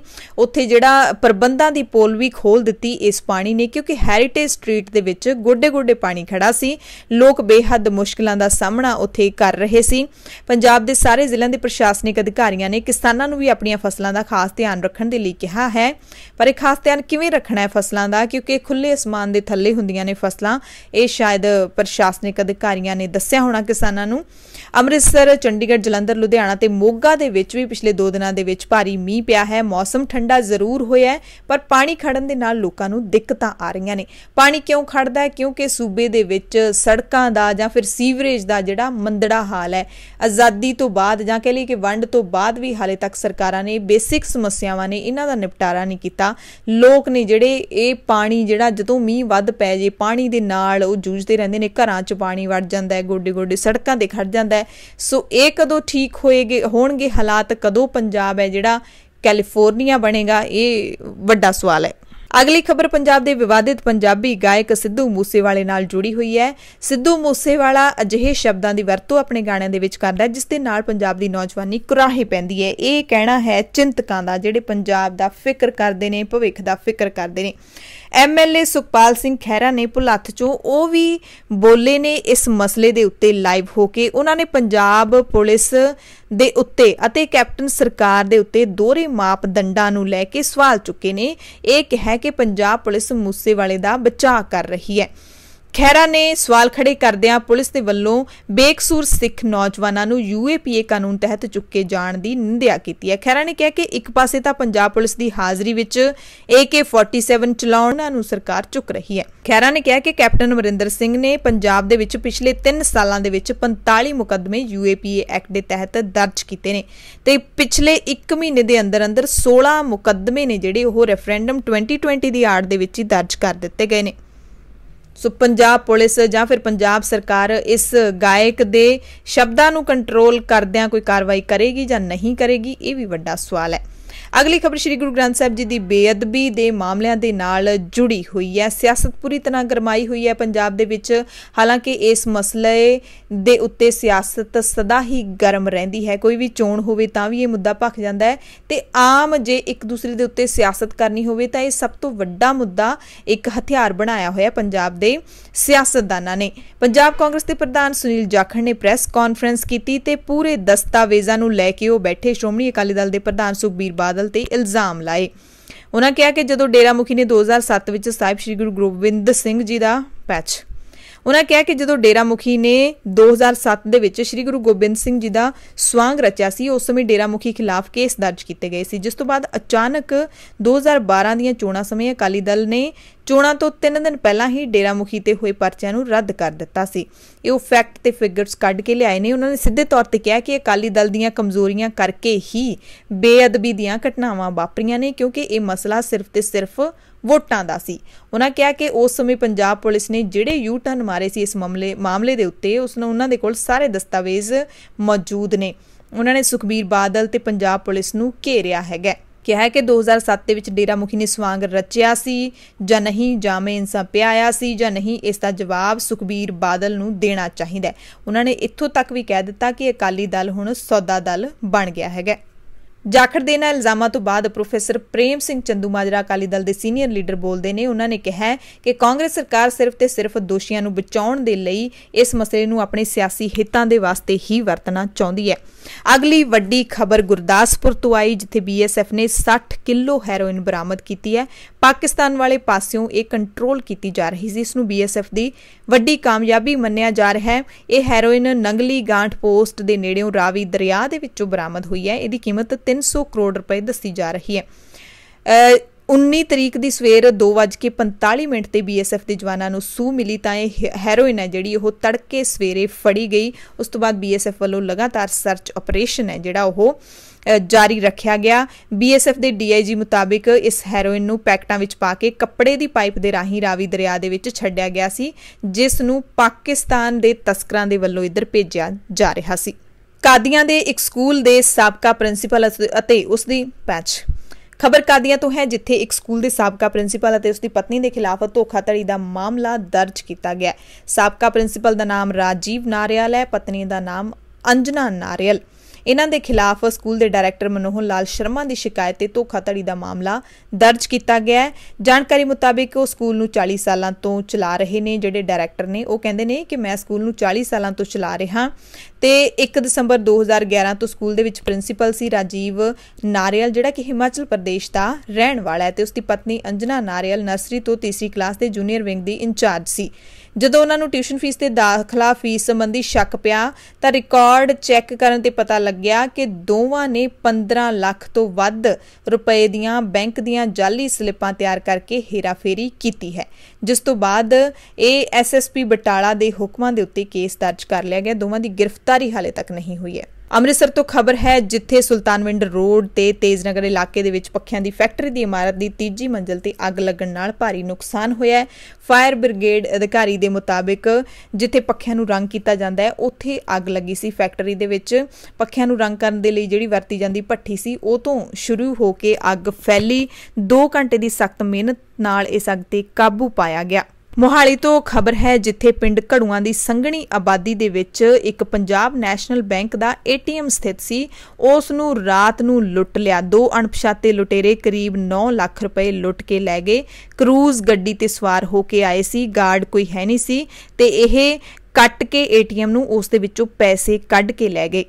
ਉੱਥੇ ਜਿਹੜਾ ਪ੍ਰਬੰਧਾਂ ਦੀ ਪੋਲ ਵੀ ਖੋਲ ਦਿੱਤੀ ਇਸ ਪਾਣੀ ਨੇ ਕਿਉਂਕਿ ਹੈਰੀਟੇਜ ਸਟਰੀਟ ਦੇ ਵਿੱਚ ਗੋਡੇ-ਗੋਡੇ ਪਾਣੀ ਖੜਾ ਸੀ ਲੋਕ ਬੇਹੱਦ ਮੁਸ਼ਕਲਾਂ ਦਾ ਸਾਹਮਣਾ ਉੱਥੇ ਕਰ ਰਹੇ ਸੀ ਪੰਜਾਬ ਦੇ ਸਾਰੇ ਜ਼ਿਲ੍ਹਿਆਂ ਦੇ ਪ੍ਰਸ਼ਾਸਨਿਕ ਅਧਿਕਾਰੀਆਂ ਨੇ ਕਿਸਾਨਾਂ ਨੂੰ ਵੀ ਆਪਣੀਆਂ ਫਸਲਾਂ ਦਾ ਖਾਸ ਧਿਆਨ ਰੱਖਣ ਦੇ ਲਈ ਕਿਹਾ ਹੈ ਪਰ ਇਹ ਖਾਸ ਧਿਆਨ ਕਿਵੇਂ ਰੱਖਣਾ ਹੈ ਫਸਲਾਂ ਦਾ ਕਿਉਂਕਿ ਖੁੱਲੇ ਅਸਮਾਨ ਦੇ ਥੱਲੇ ਹੁੰਦੀਆਂ ਨੇ ਫਸਲਾਂ ਇਹ ਸ਼ਾਇਦ ਪ੍ਰਸ਼ਾਸਨਿਕ ਅਧਿਕਾਰੀਆਂ ਨੇ ਦੱਸਿਆ ਹੋਣਾ ਕਿਸਾਨਾਂ ਨੂੰ ਅੰਮ੍ਰਿਤਸਰ ਚੰਡੀਗੜ੍ਹ ਜਲੰਧਰ ਲੁਧਿਆਣਾ ਤੇ ਮੋਗਾ ਦੇ ਵਿੱਚ ਵੀ ਪਿਛਲੇ 2 ਦਿਨਾਂ ਦੇ ਵਿੱਚ ਭਾਰੀ ਮੀਂਹ ਪਿਆ ਹੈ ਮੌਸਮ ਠੰਡਾ ਜ਼ਰੂਰ ਹੋਇਆ ਹੈ ਪਰ ਪਾਣੀ ਖੜਨ ਦੇ ਨਾਲ ਲੋਕਾਂ ਨੂੰ ਦਿੱਕਤਾਂ ਆ ਰਹੀਆਂ ਨੇ ਪਾਣੀ ਕਿਉਂ ਖੜਦਾ ਹੈ ਕਿਉਂਕਿ ਸੂਬੇ ਦੇ ਵਿੱਚ ਸੜਕਾਂ ਦਾ ਜਾਂ ਫਿਰ ਸੀਵਰੇਜ ਦਾ ਜਿਹੜਾ ਮੰਦੜਾ ਹਾਲ ਹੈ ਆਜ਼ਾਦੀ ਤੋਂ ਬਾਅਦ ਜਾਂ ਕਹ ਲਈ ਕਿ ਵੰਡ ਤੋਂ ਬਾਅਦ ਵੀ ਹਾਲੇ ਤੱਕ ਸਰਕਾਰਾਂ ਨੇ ਬੇਸਿਕ ਸਮੱਸਿਆਵਾਂ ਨੇ ਇਹਨਾਂ ਦਾ ਨਿਪਟਾਰਾ ਨਹੀਂ ਕੀਤਾ ਲੋਕ ਨੇ ਜਿਹੜੇ ਇਹ ਪਾਣੀ ਜਿਹੜਾ ਜਦੋਂ ਮੀਂਹ ਵੱਧ ਪੈ ਜੇ ਪਾਣੀ ਦੇ ਨਾਲ ਉਹ ਜੂਝਦੇ ਰਹਿੰਦੇ ਨੇ ਘਰਾਂ 'ਚ ਪਾਣੀ ਵੜ ਜਾਂਦਾ ਹੈ ਗੋਡੇ ਗੋਡੇ ਸੜਕਾਂ ਤੇ ਖੜ ਜਾਂਦਾ ਹੈ ਸੋ ਇਹ ਕਦੋਂ ਠੀਕ ਹੋਏਗੇ ਹੋਣਗੇ ਹਾਲਾਤ ਕਦੋਂ ਪੰਜਾਬ ਹੈ ਜਿਹੜਾ ਕੈਲੀਫੋਰਨੀਆ ਬਣੇਗਾ ਇਹ ਵੱਡਾ ਸਵਾਲ ਹੈ ਅਗਲੀ ਖਬਰ ਪੰਜਾਬ ਦੇ ਵਿਵਾਦਿਤ ਪੰਜਾਬੀ ਗਾਇਕ ਸਿੱਧੂ ਮੂਸੇਵਾਲੇ ਨਾਲ ਜੁੜੀ ਹੋਈ ਹੈ ਸਿੱਧੂ ਮੂਸੇਵਾਲਾ ਅਜਿਹੇ ਸ਼ਬਦਾਂ ਦੀ ਵਰਤੋਂ ਆਪਣੇ ਗਾਣਿਆਂ ਦੇ ਵਿੱਚ ਕਰਦਾ ਹੈ ਜਿਸ ਦੇ ਨਾਲ ਪੰਜਾਬ ਦੀ ਨੌਜਵਾਨੀ ਕੁਰਾਹੇ ਪੈਂਦੀ ਹੈ ਇਹ ਕਹਿਣਾ ਹੈ ਚਿੰਤਕਾਂ ਦਾ ਜਿਹੜੇ ਪੰਜਾਬ ਦਾ ਫਿਕਰ ਕਰਦੇ ਨੇ ਭਵਿੱਖ ਦਾ ਫਿਕਰ ਕਰਦੇ ਨੇ ਐਮਐਲਏ ਸੁਖਪਾਲ ਸਿੰਘ ਖਹਿਰਾ ਨੇ ਭੁਲੱਥ ਚੋਂ ਉਹ ਵੀ ਬੋਲੇ ਨੇ ਇਸ ਮਸਲੇ ਦੇ ਉੱਤੇ ਲਾਈਵ ਹੋ ਕੇ ਉਹਨਾਂ ਨੇ ਪੰਜਾਬ ਪੁਲਿਸ ਦੇ ਉੱਤੇ ਅਤੇ ਕੈਪਟਨ ਸਰਕਾਰ ਦੇ ਉੱਤੇ ਦੋਹਰੇ ਮਾਪ ਦੰਡਾਂ ਨੂੰ ਲੈ ਕੇ ਸਵਾਲ ਚੁੱਕੇ ਨੇ ਇਹ ਕਿਹਾ ਕਿ ਪੰਜਾਬ ਪੁਲਿਸ ਮੂਸੇ ਵਾਲੇ ਦਾ ਬਚਾਅ ਕਰ ਰਹੀ ਹੈ ਖੈਰਾ ਨੇ ਸਵਾਲ ਖੜੇ ਕਰਦਿਆਂ ਪੁਲਿਸ ਦੇ ਵੱਲੋਂ ਬੇਕਸੂਰ ਸਿੱਖ ਨੌਜਵਾਨਾਂ ਨੂੰ ਯੂਏਪੀਏ ਕਾਨੂੰਨ ਤਹਿਤ ਚੁੱਕੇ ਜਾਣ ਦੀ ਨਿੰਦਿਆ ਕੀਤੀ ਹੈ ਖੈਰਾ ਨੇ ਕਿਹਾ ਕਿ ਇੱਕ ਪਾਸੇ ਤਾਂ ਪੰਜਾਬ ਪੁਲਿਸ ਦੀ ਹਾਜ਼ਰੀ ਵਿੱਚ AK47 ਚਲਾਉਣਾਂ ਨੂੰ ਸਰਕਾਰ ਚੁੱਕ ਰਹੀ ਹੈ ਖੈਰਾ ਨੇ ਕਿਹਾ ਕਿ ਕੈਪਟਨ ਅਮਰਿੰਦਰ ਸਿੰਘ ਨੇ ਪੰਜਾਬ ਦੇ ਵਿੱਚ ਪਿਛਲੇ 3 ਸਾਲਾਂ ਦੇ ਵਿੱਚ 45 ਮੁਕੱਦਮੇ ਯੂਏਪੀਏ ਐਕਟ ਦੇ ਤਹਿਤ ਦਰਜ ਕੀਤੇ ਨੇ ਤੇ ਪਿਛਲੇ 1 ਮਹੀਨੇ ਦੇ ਅੰਦਰ ਅੰਦਰ 16 ਮੁਕੱਦਮੇ ਨੇ ਜਿਹੜੇ ਉਹ ਰੈਫਰੈਂਡਮ 2020 ਦੀ ਆੜ ਦੇ ਵਿੱਚ ਹੀ ਦਰਜ ਕਰ ਦਿੱਤੇ ਗਏ ਨੇ ਸੋ ਪੰਜਾਬ ਪੁਲਿਸ ਜਾਂ ਫਿਰ ਪੰਜਾਬ ਸਰਕਾਰ ਇਸ ਗਾਇਕ ਦੇ ਸ਼ਬਦਾਂ ਨੂੰ ਕੰਟਰੋਲ ਕਰਦਿਆਂ ਕੋਈ ਕਾਰਵਾਈ ਕਰੇਗੀ ਜਾਂ ਨਹੀਂ ਕਰੇਗੀ ਇਹ ਵੀ ਵੱਡਾ ਸਵਾਲ ਹੈ ਅਗਲੀ ਖਬਰ ਸ਼੍ਰੀ ਗੁਰੂ ਗ੍ਰੰਥ ਸਾਹਿਬ ਜੀ ਦੀ ਬੇਅਦਬੀ ਦੇ ਮਾਮਲਿਆਂ ਦੇ ਨਾਲ ਜੁੜੀ ਹੋਈ ਹੈ ਸਿਆਸਤ ਪੂਰੀ ਤਰ੍ਹਾਂ ਗਰਮਾਈ ਹੋਈ ਹੈ ਪੰਜਾਬ ਦੇ ਵਿੱਚ ਹਾਲਾਂਕਿ ਇਸ ਮਸਲੇ ਦੇ ਉੱਤੇ ਸਿਆਸਤ ਸਦਾ ਹੀ ਗਰਮ ਰਹਿੰਦੀ ਹੈ ਕੋਈ ਵੀ ਚੋਣ ਹੋਵੇ ਤਾਂ ਵੀ ਇਹ ਮੁੱਦਾ ਭਖ ਜਾਂਦਾ ਹੈ ਤੇ ਆਮ ਜੇ ਇੱਕ ਦੂਸਰੇ ਦੇ ਉੱਤੇ ਸਿਆਸਤ ਕਰਨੀ ਹੋਵੇ ਤਾਂ ਇਹ ਸਭ ਤੋਂ ਵੱਡਾ ਮੁੱਦਾ ਇੱਕ ਹਥਿਆਰ ਬਣਾਇਆ ਹੋਇਆ ਪੰਜਾਬ ਦੇ ਸਿਆਸਤਦਾਨਾਂ ਨੇ ਪੰਜਾਬ ਕਾਂਗਰਸ ਦੇ ਪ੍ਰਧਾਨ ਸੁਨੀਲ ਜਾਖੜ ਨੇ ਪ੍ਰੈਸ ਕਾਨਫਰੰਸ ਕੀਤੀ ਤੇ ਪੂਰੇ ਦਸਤਾਵੇਜ਼ਾਂ ਨੂੰ ਲੈ ਕੇ ਉਹ ਬੈਠੇ ਸ਼੍ਰੋਮਣੀ ਅਕਾਲੀ ਦਲ ਦੇ ਪ੍ਰਧਾਨ ਸੁਖਬੀਰ ਬਾਦਲ ਬਾਦਲ ਤੇ ਇਲਜ਼ਾਮ ਲਾਏ ਉਹਨਾਂ ਕਿਹਾ ਕਿ ਜਦੋਂ ਡੇਰਾ ਮੁਖੀ ਨੇ 2007 ਵਿੱਚ ਸਾਹਿਬ ਸ੍ਰੀ ਗੁਰੂ ਗੋਬਿੰਦ ਸਿੰਘ ਜੀ ਦਾ ਪੈਚ ਉਹਨਾਂ ਕਿਹਾ ਕਿ ਜਦੋਂ ਡੇਰਾ ਮੁਖੀ ਨੇ 2007 ਦੇ ਵਿੱਚ ਸ੍ਰੀ ਗੁਰੂ ਗੋਬਿੰਦ ਸਿੰਘ ਜੀ ਦਾ ਸਵਾਂਗ ਰਚਿਆ ਸੀ ਉਸ ਸਮੇਂ ਡੇਰਾ ਮੁਖੀ ਖਿਲਾਫ ਕੇਸ ਦਰਜ ਕੀਤੇ ਗਏ ਸੀ ਜਿਸ ਤੋਂ ਬਾਅਦ ਅਚਾਨਕ 2012 ਦੀਆਂ ਚੋਣਾਂ ਸਮੇਂ ਅਕਾਲੀ ਦਲ ਨੇ ਚੋਣਾਂ ਤੋਂ 3 ਦਿਨ ਪਹਿਲਾਂ ਹੀ ਡੇਰਾ ਮੁਖੀ ਤੇ ਹੋਏ ਪਰਚਿਆਂ ਨੂੰ ਰੱਦ ਕਰ ਦਿੱਤਾ ਸੀ ਇਹ ਉਹ ਫੈਕਟ ਤੇ ਫਿਗਰਸ ਕੱਢ ਕੇ ਲਿਆਏ ਨੇ ਉਹਨਾਂ ਨੇ ਸਿੱਧੇ ਤੌਰ ਤੇ ਕਿਹਾ ਕਿ ਅਕਾਲੀ ਦਲ ਦੀਆਂ ਕਮਜ਼ੋਰੀਆਂ ਕਰਕੇ ਹੀ ਬੇਅਦਬੀ ਦੀਆਂ ਘਟਨਾਵਾਂ ਵਾਪਰੀਆਂ ਨੇ ਕਿਉਂਕਿ ਇਹ ਮਸਲਾ ਸਿਰਫ ਤੇ ਸਿਰਫ ਵੋਟਾਂ ਦਾ ਸੀ ਉਹਨਾਂ ਕਿਹਾ ਕਿ ਉਸ ਸਮੇਂ ਪੰਜਾਬ ਪੁਲਿਸ ਨੇ ਜਿਹੜੇ ਯੂ ਟਰਨ ਮਾਰੇ ਸੀ ਇਸ ਮਾਮਲੇ ਮਾਮਲੇ ਦੇ ਉੱਤੇ ਉਸ ਨੂੰ ਉਹਨਾਂ ਦੇ ਕੋਲ ਸਾਰੇ ਦਸਤਾਵੇਜ਼ ਮੌਜੂਦ ਨੇ ਉਹਨਾਂ ਨੇ ਸੁਖਬੀਰ ਬਾਦਲ ਤੇ ਪੰਜਾਬ ਪੁਲਿਸ ਨੂੰ ਘੇਰਿਆ ਹੈਗਾ ਕਿਹਾ ਹੈ ਕਿ 2007 ਦੇ ਵਿੱਚ ਡੇਰਾ ਮੁਖੀ ਨੇ ਸਵਾਂਗ ਰਚਿਆ ਸੀ ਜਾਂ ਨਹੀਂ ਜਾਮੇ ਇਨਸਾ ਪਿਆਇਆ ਸੀ ਜਾਂ ਨਹੀਂ ਇਸ ਦਾ ਜਵਾਬ ਸੁਖਬੀਰ ਬਾਦਲ ਨੂੰ ਦੇਣਾ ਚਾਹੀਦਾ ਹੈ ਉਹਨਾਂ ਨੇ ਇੱਥੋਂ ਤੱਕ ਵੀ ਕਹਿ ਦਿੱਤਾ ਕਿ ਅਕਾਲੀ ਦਲ ਹੁਣ ਸੌਦਾ ਦਲ ਬਣ ਗਿਆ ਹੈਗਾ ਜਾਖੜ ਦੇ ਨਾਲ ਇਲਜ਼ਾਮਾਂ ਤੋਂ ਬਾਅਦ ਪ੍ਰੋਫੈਸਰ ਪ੍ਰੇਮ ਸਿੰਘ ਚੰਦੂਮਾਜਰਾ ਅਕਾਲੀ ਦਲ ਦੇ ਸੀਨੀਅਰ ਲੀਡਰ ਬੋਲਦੇ ਨੇ ਉਹਨਾਂ ਨੇ ਕਿਹਾ ਕਿ ਕਾਂਗਰਸ ਸਰਕਾਰ ਸਿਰਫ ਤੇ ਸਿਰਫ ਦੋਸ਼ੀਆਂ ਨੂੰ ਬਚਾਉਣ ਦੇ ਲਈ ਇਸ ਮਸਲੇ ਨੂੰ ਆਪਣੇ ਸਿਆਸੀ ਹਿੱਤਾਂ ਦੇ ਵਾਸਤੇ ਹੀ ਵਰਤਣਾ ਚਾਹੁੰਦੀ ਹੈ ਅਗਲੀ ਵੱਡੀ ਖਬਰ ਗੁਰਦਾਸਪੁਰ ਤੋਂ ਆਈ ਜਿੱਥੇ ਬੀਐਸਐਫ ਨੇ 60 ਕਿਲੋ ਹੈਰੋਇਨ ਬਰਾਮਦ ਕੀਤੀ ਹੈ ਪਾਕਿਸਤਾਨ ਵਾਲੇ ਪਾਸਿਓਂ ਇਹ ਕੰਟਰੋਲ ਕੀਤੀ ਜਾ ਰਹੀ ਸੀ ਇਸ ਨੂੰ ਬੀਐਸਐਫ ਦੀ ਵੱਡੀ ਕਾਮਯਾਬੀ ਮੰਨਿਆ ਜਾ ਰਿਹਾ ਹੈ ਇਹ ਹੈਰੋਇਨ ਨੰਗਲੀ ਗਾਂਠ ਪੋਸਟ ਦੇ ਨੇੜੇੋਂ ਰਾਵੀ ਦਰਿਆ ਦੇ ਵਿੱਚੋਂ ਬਰਾਮਦ ਹੋਈ ਹੈ ਇਹਦੀ ਕੀਮਤ 300 ਕਰੋੜ ਰੁਪਏ ਦੱਸੀ ਜਾ ਰਹੀ ਹੈ 19 ਤਰੀਕ ਦੀ ਸਵੇਰ 2:45 ਮਿੰਟ ਤੇ ਬੀਐਸਐਫ ਦੇ ਜਵਾਨਾਂ ਨੂੰ ਸੂ ਮਿਲੀ ਤਾਂ ਇਹ ਹੈਰੋਇਨ ਹੈ ਜਿਹੜੀ ਉਹ ਤੜਕੇ ਸਵੇਰੇ ਫੜੀ ਗਈ ਉਸ ਤੋਂ ਬਾਅਦ ਬੀਐਸਐਫ ਵੱਲੋਂ ਲਗਾਤਾਰ ਸਰਚ ਆਪਰੇਸ਼ਨ ਹੈ ਜਿਹੜਾ ਉਹ ਜਾਰੀ ਰੱਖਿਆ ਗਿਆ ਬੀਐਸਐਫ ਦੇ ਡੀਆਈਜੀ ਮੁਤਾਬਕ ਇਸ ਹੈਰੋਇਨ ਨੂੰ ਪੈਕਟਾਂ ਵਿੱਚ ਪਾ ਕੇ ਕੱਪੜੇ ਦੀ ਪਾਈਪ ਦੇ ਰਾਹੀਂ ਰਾਵੀ ਦਰਿਆ ਦੇ ਵਿੱਚ ਛੱਡਿਆ ਗਿਆ ਸੀ ਜਿਸ ਨੂੰ ਪਾਕਿਸਤਾਨ ਦੇ ਤਸਕਰਾਂ ਦੇ ਵੱਲੋਂ ਇੱਧਰ ਭੇਜਿਆ ਜਾ ਰਿਹਾ ਸੀ ਕਾਦੀਆਂ ਦੇ ਇੱਕ ਸਕੂਲ ਦੇ ਸਾਬਕਾ ਪ੍ਰਿੰਸੀਪਲ ਅਤੇ ਉਸ ਦੀ ਪੈਚ ਖਬਰ ਕਾਦੀਆਂ ਤੋਂ ਹੈ ਜਿੱਥੇ ਇੱਕ ਸਕੂਲ ਦੇ ਸਾਬਕਾ ਪ੍ਰਿੰਸੀਪਲ ਅਤੇ ਉਸ ਦੀ ਪਤਨੀ ਦੇ ਖਿਲਾਫ ਧੋਖਾਧੜੀ ਦਾ ਮਾਮਲਾ ਦਰਜ ਕੀਤਾ ਗਿਆ ਹੈ ਸਾਬਕਾ ਪ੍ਰਿੰਸੀਪਲ ਦਾ ਨਾਮ ਰਾਜੀਵ ਨਾਰੀਅਲ ਹੈ ਪਤਨੀ ਦਾ ਨਾਮ ਅੰਜਨਾ ਨਾਰੀਅਲ ਇਹਨਾਂ ਦੇ ਖਿਲਾਫ ਸਕੂਲ ਦੇ ਡਾਇਰੈਕਟਰ ਮਨੋਹਰ ਲਾਲ ਸ਼ਰਮਾ ਦੀ ਸ਼ਿਕਾਇਤ ਤੇ ਧੋਖਾਧੜੀ ਦਾ ਮਾਮਲਾ ਦਰਜ ਕੀਤਾ ਗਿਆ ਹੈ ਜਾਣਕਾਰੀ ਮੁਤਾਬਕ ਉਹ ਸਕੂਲ ਨੂੰ 40 ਸਾਲਾਂ ਤੋਂ ਚਲਾ ਰਹੇ ਨੇ ਜਿਹੜੇ ਡਾਇਰੈਕਟਰ ਨੇ ਉਹ ਕਹਿੰਦੇ ਨੇ ਕਿ ਮੈਂ ਸਕੂਲ ਨੂੰ 40 ਸਾਲਾਂ ਤੋਂ ਚਲਾ ਰਿਹਾ ਤੇ 1 ਦਸੰਬਰ 2011 ਤੋਂ ਸਕੂਲ ਦੇ ਵਿੱਚ ਪ੍ਰਿੰਸੀਪਲ ਸੀ ਰਾਜੀਵ ਨਾਰੀਅਲ ਜਿਹੜਾ ਕਿ ਹਿਮਾਚਲ ਪ੍ਰਦੇਸ਼ ਦਾ ਰਹਿਣ ਵਾਲਾ ਹੈ ਤੇ ਉਸ ਦੀ ਪਤਨੀ ਅੰਜਨਾ ਨਾਰੀਅਲ ਨਰਸਰੀ ਤੋਂ ਤੀਸਰੀ ਕਲਾਸ ਦੇ ਜੂਨੀਅਰ ਵਿੰਗ ਦੀ ਇੰਚਾਰਜ ਸੀ ਜਦੋਂ ਉਹਨਾਂ ਨੂੰ ਟਿਊਸ਼ਨ ਫੀਸ ਤੇ ਦਾਖਲਾ ਫੀਸ ਸੰਬੰਧੀ ਸ਼ੱਕ ਪਿਆ ਤਾਂ ਰਿਕਾਰਡ ਚੈੱਕ ਕਰਨ ਤੇ ਪਤਾ ਲੱਗਿਆ ਕਿ ਦੋਵਾਂ ਨੇ 15 ਲੱਖ ਤੋਂ ਵੱਧ ਰੁਪਏ ਦੀਆਂ ਬੈਂਕ ਦੀਆਂ ਜਾਲੀ ਸਲਿੱਪਾਂ ਤਿਆਰ ਕਰਕੇ ਹੇਰਾਫੇਰੀ ਕੀਤੀ ਹੈ ਜਿਸ ਤੋਂ ਬਾਅਦ ਇਹ ਐਸਐਸਪੀ ਬਟਾਲਾ ਦੇ ਹੁਕਮਾਂ ਦੇ ਉੱਤੇ ਕੇਸ ਦਰਜ ਕਰ ਲਿਆ ਗਿਆ ਦੋਵਾਂ ਦੀ ਗ੍ਰਿਫਤਾਰੀ ਹਾਲੇ ਤੱਕ ਨਹੀਂ ਹੋਈ ਹੈ ਅੰਮ੍ਰਿਤਸਰ ਤੋਂ ਖਬਰ ਹੈ ਜਿੱਥੇ ਸੁਲਤਾਨਵਿੰਡ ਰੋਡ ਤੇ ਤੇਜ਼ਨਗਰ ਇਲਾਕੇ ਦੇ ਵਿੱਚ ਪੱਖਿਆਂ ਦੀ ਫੈਕਟਰੀ ਦੀ ਇਮਾਰਤ ਦੀ ਤੀਜੀ ਮੰਜ਼ਲ ਤੇ ਅੱਗ ਲੱਗਣ ਨਾਲ ਭਾਰੀ ਨੁਕਸਾਨ ਹੋਇਆ ਹੈ ਫਾਇਰ ਬ੍ਰਿਗੇਡ ਅਧਿਕਾਰੀ ਦੇ ਮੁਤਾਬਿਕ ਜਿੱਥੇ ਪੱਖਿਆਂ ਨੂੰ ਰੰਗ ਕੀਤਾ ਜਾਂਦਾ ਹੈ ਉੱਥੇ ਅੱਗ ਲੱਗੀ ਸੀ ਫੈਕਟਰੀ ਦੇ ਵਿੱਚ ਪੱਖਿਆਂ ਨੂੰ ਰੰਗ ਕਰਨ ਦੇ ਲਈ ਜਿਹੜੀ ਵਰਤੀ ਜਾਂਦੀ ਭੱਠੀ ਸੀ ਉਹ ਤੋਂ ਸ਼ੁਰੂ ਹੋ ਕੇ ਅੱਗ ਫੈਲੀ 2 ਘੰਟੇ ਦੀ ਸਖਤ ਮਿਹਨਤ ਨਾਲ ਇਸ ਅੱਗ ਤੇ ਕਾਬੂ ਪਾਇਆ ਗਿਆ ਮੋਹਾਲੀ ਤੋਂ ਖਬਰ ਹੈ ਜਿੱਥੇ ਪਿੰਡ ਘੜੂਆਂ ਦੀ ਸੰਘਣੀ ਆਬਾਦੀ ਦੇ ਵਿੱਚ ਇੱਕ ਪੰਜਾਬ ਨੈਸ਼ਨਲ ਬੈਂਕ ਦਾ ਏਟੀਐਮ ਸਥਿਤ ਸੀ ਉਸ ਨੂੰ ਰਾਤ ਨੂੰ ਲੁੱਟ ਲਿਆ ਦੋ ਅਣਪਛਾਤੇ ਲੁਟੇਰੇ ਕਰੀਬ 9 ਲੱਖ ਰੁਪਏ ਲੁੱਟ ਕੇ ਲੈ ਗਏ ਕਰੂਜ਼ ਗੱਡੀ ਤੇ ਸਵਾਰ ਹੋ ਕੇ ਆਏ ਸੀ ਗਾਰਡ ਕੋਈ ਹੈ ਨਹੀਂ ਸੀ ਤੇ ਇਹ ਕੱਟ ਕੇ ਏਟੀਐਮ ਨੂੰ ਉਸ ਦੇ ਵਿੱਚੋਂ ਪੈਸੇ ਕੱਢ ਕੇ ਲੈ ਗਏ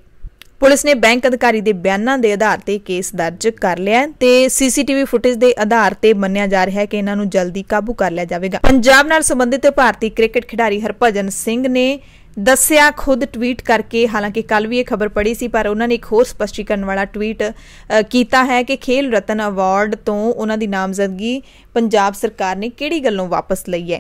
ਪੁਲਿਸ ਨੇ ਬੈਂਕ ਅਧਿਕਾਰੀ ਦੇ ਬਿਆਨਾਂ ਦੇ ਆਧਾਰ ਤੇ ਕੇਸ ਦਰਜ ਕਰ ਲਿਆ ਤੇ ਸੀਸੀਟੀਵੀ ਫੁਟੇਜ ਦੇ ਆਧਾਰ ਤੇ ਮੰਨਿਆ ਜਾ ਰਿਹਾ ਹੈ ਕਿ ਇਹਨਾਂ ਨੂੰ ਜਲਦੀ ਕਾਬੂ ਕਰ ਲਿਆ ਜਾਵੇਗਾ ਪੰਜਾਬ ਨਾਲ ਸੰਬੰਧਿਤ ਭਾਰਤੀ ਕ੍ਰਿਕਟ ਖਿਡਾਰੀ ਹਰਭਜਨ ਸਿੰਘ ਨੇ ਦੱਸਿਆ ਖੁਦ ਟਵੀਟ ਕਰਕੇ ਹਾਲਾਂਕਿ ਕੱਲ ਵੀ ਇਹ ਖਬਰ ਪੜੀ ਸੀ ਪਰ ਉਹਨਾਂ ਨੇ ਇੱਕ ਹੋਰ ਸਪਸ਼ਟੀਕਰਨ ਵਾਲਾ ਟਵੀਟ ਕੀਤਾ ਹੈ ਕਿ ਖੇਲ ਰਤਨ ਅਵਾਰਡ ਤੋਂ ਉਹਨਾਂ ਦੀ ਨਾਮਜ਼ਦਗੀ ਪੰਜਾਬ ਸਰਕਾਰ ਨੇ ਕਿਹੜੀ ਗੱਲੋਂ ਵਾਪਸ ਲਈ ਹੈ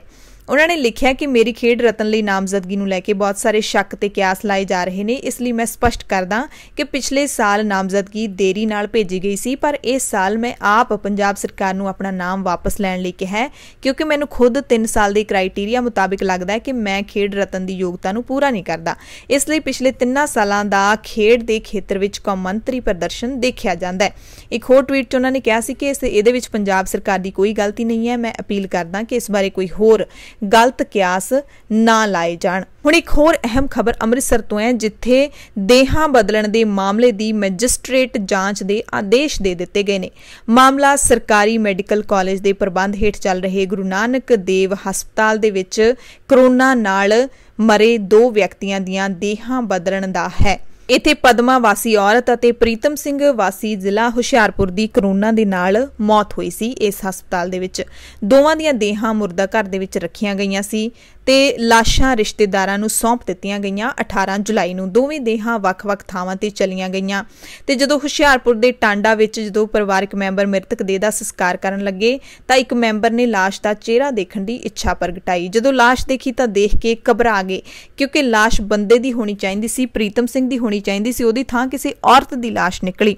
ਉਹਨਾਂ ਨੇ ਲਿਖਿਆ ਕਿ ਮੇਰੀ ਖੇਡ ਰਤਨ ਲਈ ਨਾਮਜ਼ਦਗੀ ਨੂੰ ਲੈ ਕੇ ਬਹੁਤ ਸਾਰੇ ਸ਼ੱਕ ਤੇ ਕਿਆਸ ਲਾਏ ਜਾ ਰਹੇ ਨੇ ਇਸ ਲਈ ਮੈਂ ਸਪਸ਼ਟ ਕਰਦਾ ਕਿ ਪਿਛਲੇ ਸਾਲ ਨਾਮਜ਼ਦਗੀ ਦੇਰੀ ਨਾਲ ਭੇਜੀ ਗਈ ਸੀ ਪਰ ਇਸ ਸਾਲ ਮੈਂ ਆਪ ਪੰਜਾਬ ਸਰਕਾਰ ਨੂੰ ਆਪਣਾ ਨਾਮ ਵਾਪਸ ਲੈਣ ਲਈ ਕਿਹਾ ਕਿਉਂਕਿ ਮੈਨੂੰ ਖੁਦ 3 ਸਾਲ ਦੇ ਕ੍ਰਾਈਟੇਰੀਆ ਮੁਤਾਬਿਕ ਲੱਗਦਾ ਹੈ ਕਿ ਮੈਂ ਖੇਡ ਰਤਨ ਦੀ ਯੋਗਤਾ ਨੂੰ ਪੂਰਾ ਨਹੀਂ ਕਰਦਾ ਇਸ ਲਈ ਪਿਛਲੇ 3 ਸਾਲਾਂ ਦਾ ਖੇਡ ਦੇ ਖੇਤਰ ਵਿੱਚ ਕਮੰਤਰੀ ਪ੍ਰਦਰਸ਼ਨ ਦੇਖਿਆ ਜਾਂਦਾ ਹੈ ਇੱਕ ਹੋਰ ਟਵੀਟ 'ਚ ਉਹਨਾਂ ਨੇ ਕਿਹਾ ਸੀ ਕਿ ਇਸ ਇਹਦੇ ਵਿੱਚ ਪੰਜਾਬ ਸਰਕਾਰ ਦੀ ਕੋਈ ਗਲਤੀ ਨਹੀਂ ਹੈ ਮੈਂ ਅਪੀਲ ਕਰਦਾ ਕਿ ਇਸ ਬਾਰੇ ਕੋਈ ਹੋਰ ਗਲਤ ਕਿਆਸ ਨਾ ਲਾਏ ਜਾਣ ਹੁਣ ਇੱਕ ਹੋਰ ਅਹਿਮ ਖਬਰ ਅੰਮ੍ਰਿਤਸਰ ਤੋਂ ਹੈ ਜਿੱਥੇ ਦੇਹਾਂ ਬਦਲਣ ਦੇ ਮਾਮਲੇ ਦੀ ਮੈਜਿਸਟ੍ਰੇਟ ਜਾਂਚ ਦੇ ਆਦੇਸ਼ ਦੇ ਦਿੱਤੇ ਗਏ ਨੇ ਮਾਮਲਾ ਸਰਕਾਰੀ ਮੈਡੀਕਲ ਕਾਲਜ ਦੇ ਪ੍ਰਬੰਧ ਹੇਠ ਚੱਲ ਰਹੇ ਗੁਰੂ ਨਾਨਕ ਦੇਵ ਹਸਪਤਾਲ ਦੇ ਵਿੱਚ ਕਰੋਨਾ ਨਾਲ ਮਰੇ ਦੋ ਵਿਅਕਤੀਆਂ ਦੀਆਂ ਦੇਹਾਂ ਬਦਲਣ ਦਾ ਹੈ ਇਥੇ ਪਦਮਾ ਵਾਸੀ ਔਰਤ ਅਤੇ ਪ੍ਰੀਤਮ ਸਿੰਘ ਵਾਸੀ ਜ਼ਿਲ੍ਹਾ ਹੁਸ਼ਿਆਰਪੁਰ ਦੀ ਕਰੋਨਾ ਦੇ ਨਾਲ ਮੌਤ ਹੋਈ ਸੀ ਇਸ ਹਸਪਤਾਲ ਦੇ ਵਿੱਚ ਦੋਵਾਂ ਦੀਆਂ ਦੇਹਾਂ ਮੁਰਦਾ ਘਰ ਦੇ ਵਿੱਚ ਰੱਖੀਆਂ ਗਈਆਂ ਸੀ ਤੇ ਲਾਸ਼ਾਂ ਰਿਸ਼ਤੇਦਾਰਾਂ ਨੂੰ ਸੌਂਪ ਦਿੱਤੀਆਂ ਗਈਆਂ 18 ਜੁਲਾਈ ਨੂੰ ਦੋਵੇਂ ਦੇਹਾਂ ਵੱਖ-ਵੱਖ ਥਾਵਾਂ ਤੇ ਚਲੀਆਂ ਗਈਆਂ ਤੇ ਜਦੋਂ ਹੁਸ਼ਿਆਰਪੁਰ ਦੇ ਟਾਂਡਾ ਵਿੱਚ ਜਦੋਂ ਪਰਿਵਾਰਕ ਮੈਂਬਰ ਮ੍ਰਿਤਕ ਦੇਹ ਦਾ ਸੰਸਕਾਰ ਕਰਨ ਲੱਗੇ ਤਾਂ ਇੱਕ ਮੈਂਬਰ ਨੇ ਲਾਸ਼ ਦਾ ਚਿਹਰਾ ਦੇਖਣ ਦੀ ਇੱਛਾ ਪ੍ਰਗਟਾਈ ਜਦੋਂ ਲਾਸ਼ ਦੇਖੀ ਤਾਂ ਦੇਖ ਕੇ ਘਬਰਾ ਗਏ ਕਿਉਂਕਿ ਲਾਸ਼ ਬੰਦੇ ਦੀ ਹੋਣੀ ਚਾਹੀਦੀ ਸੀ ਪ੍ਰੀਤਮ ਸਿੰਘ ਦੀ ਹੋਣੀ ਚਾਹੀਦੀ ਸੀ ਉਹਦੀ ਥਾਂ ਕਿਸੇ ਔਰਤ ਦੀ ਲਾਸ਼ ਨਿਕਲੀ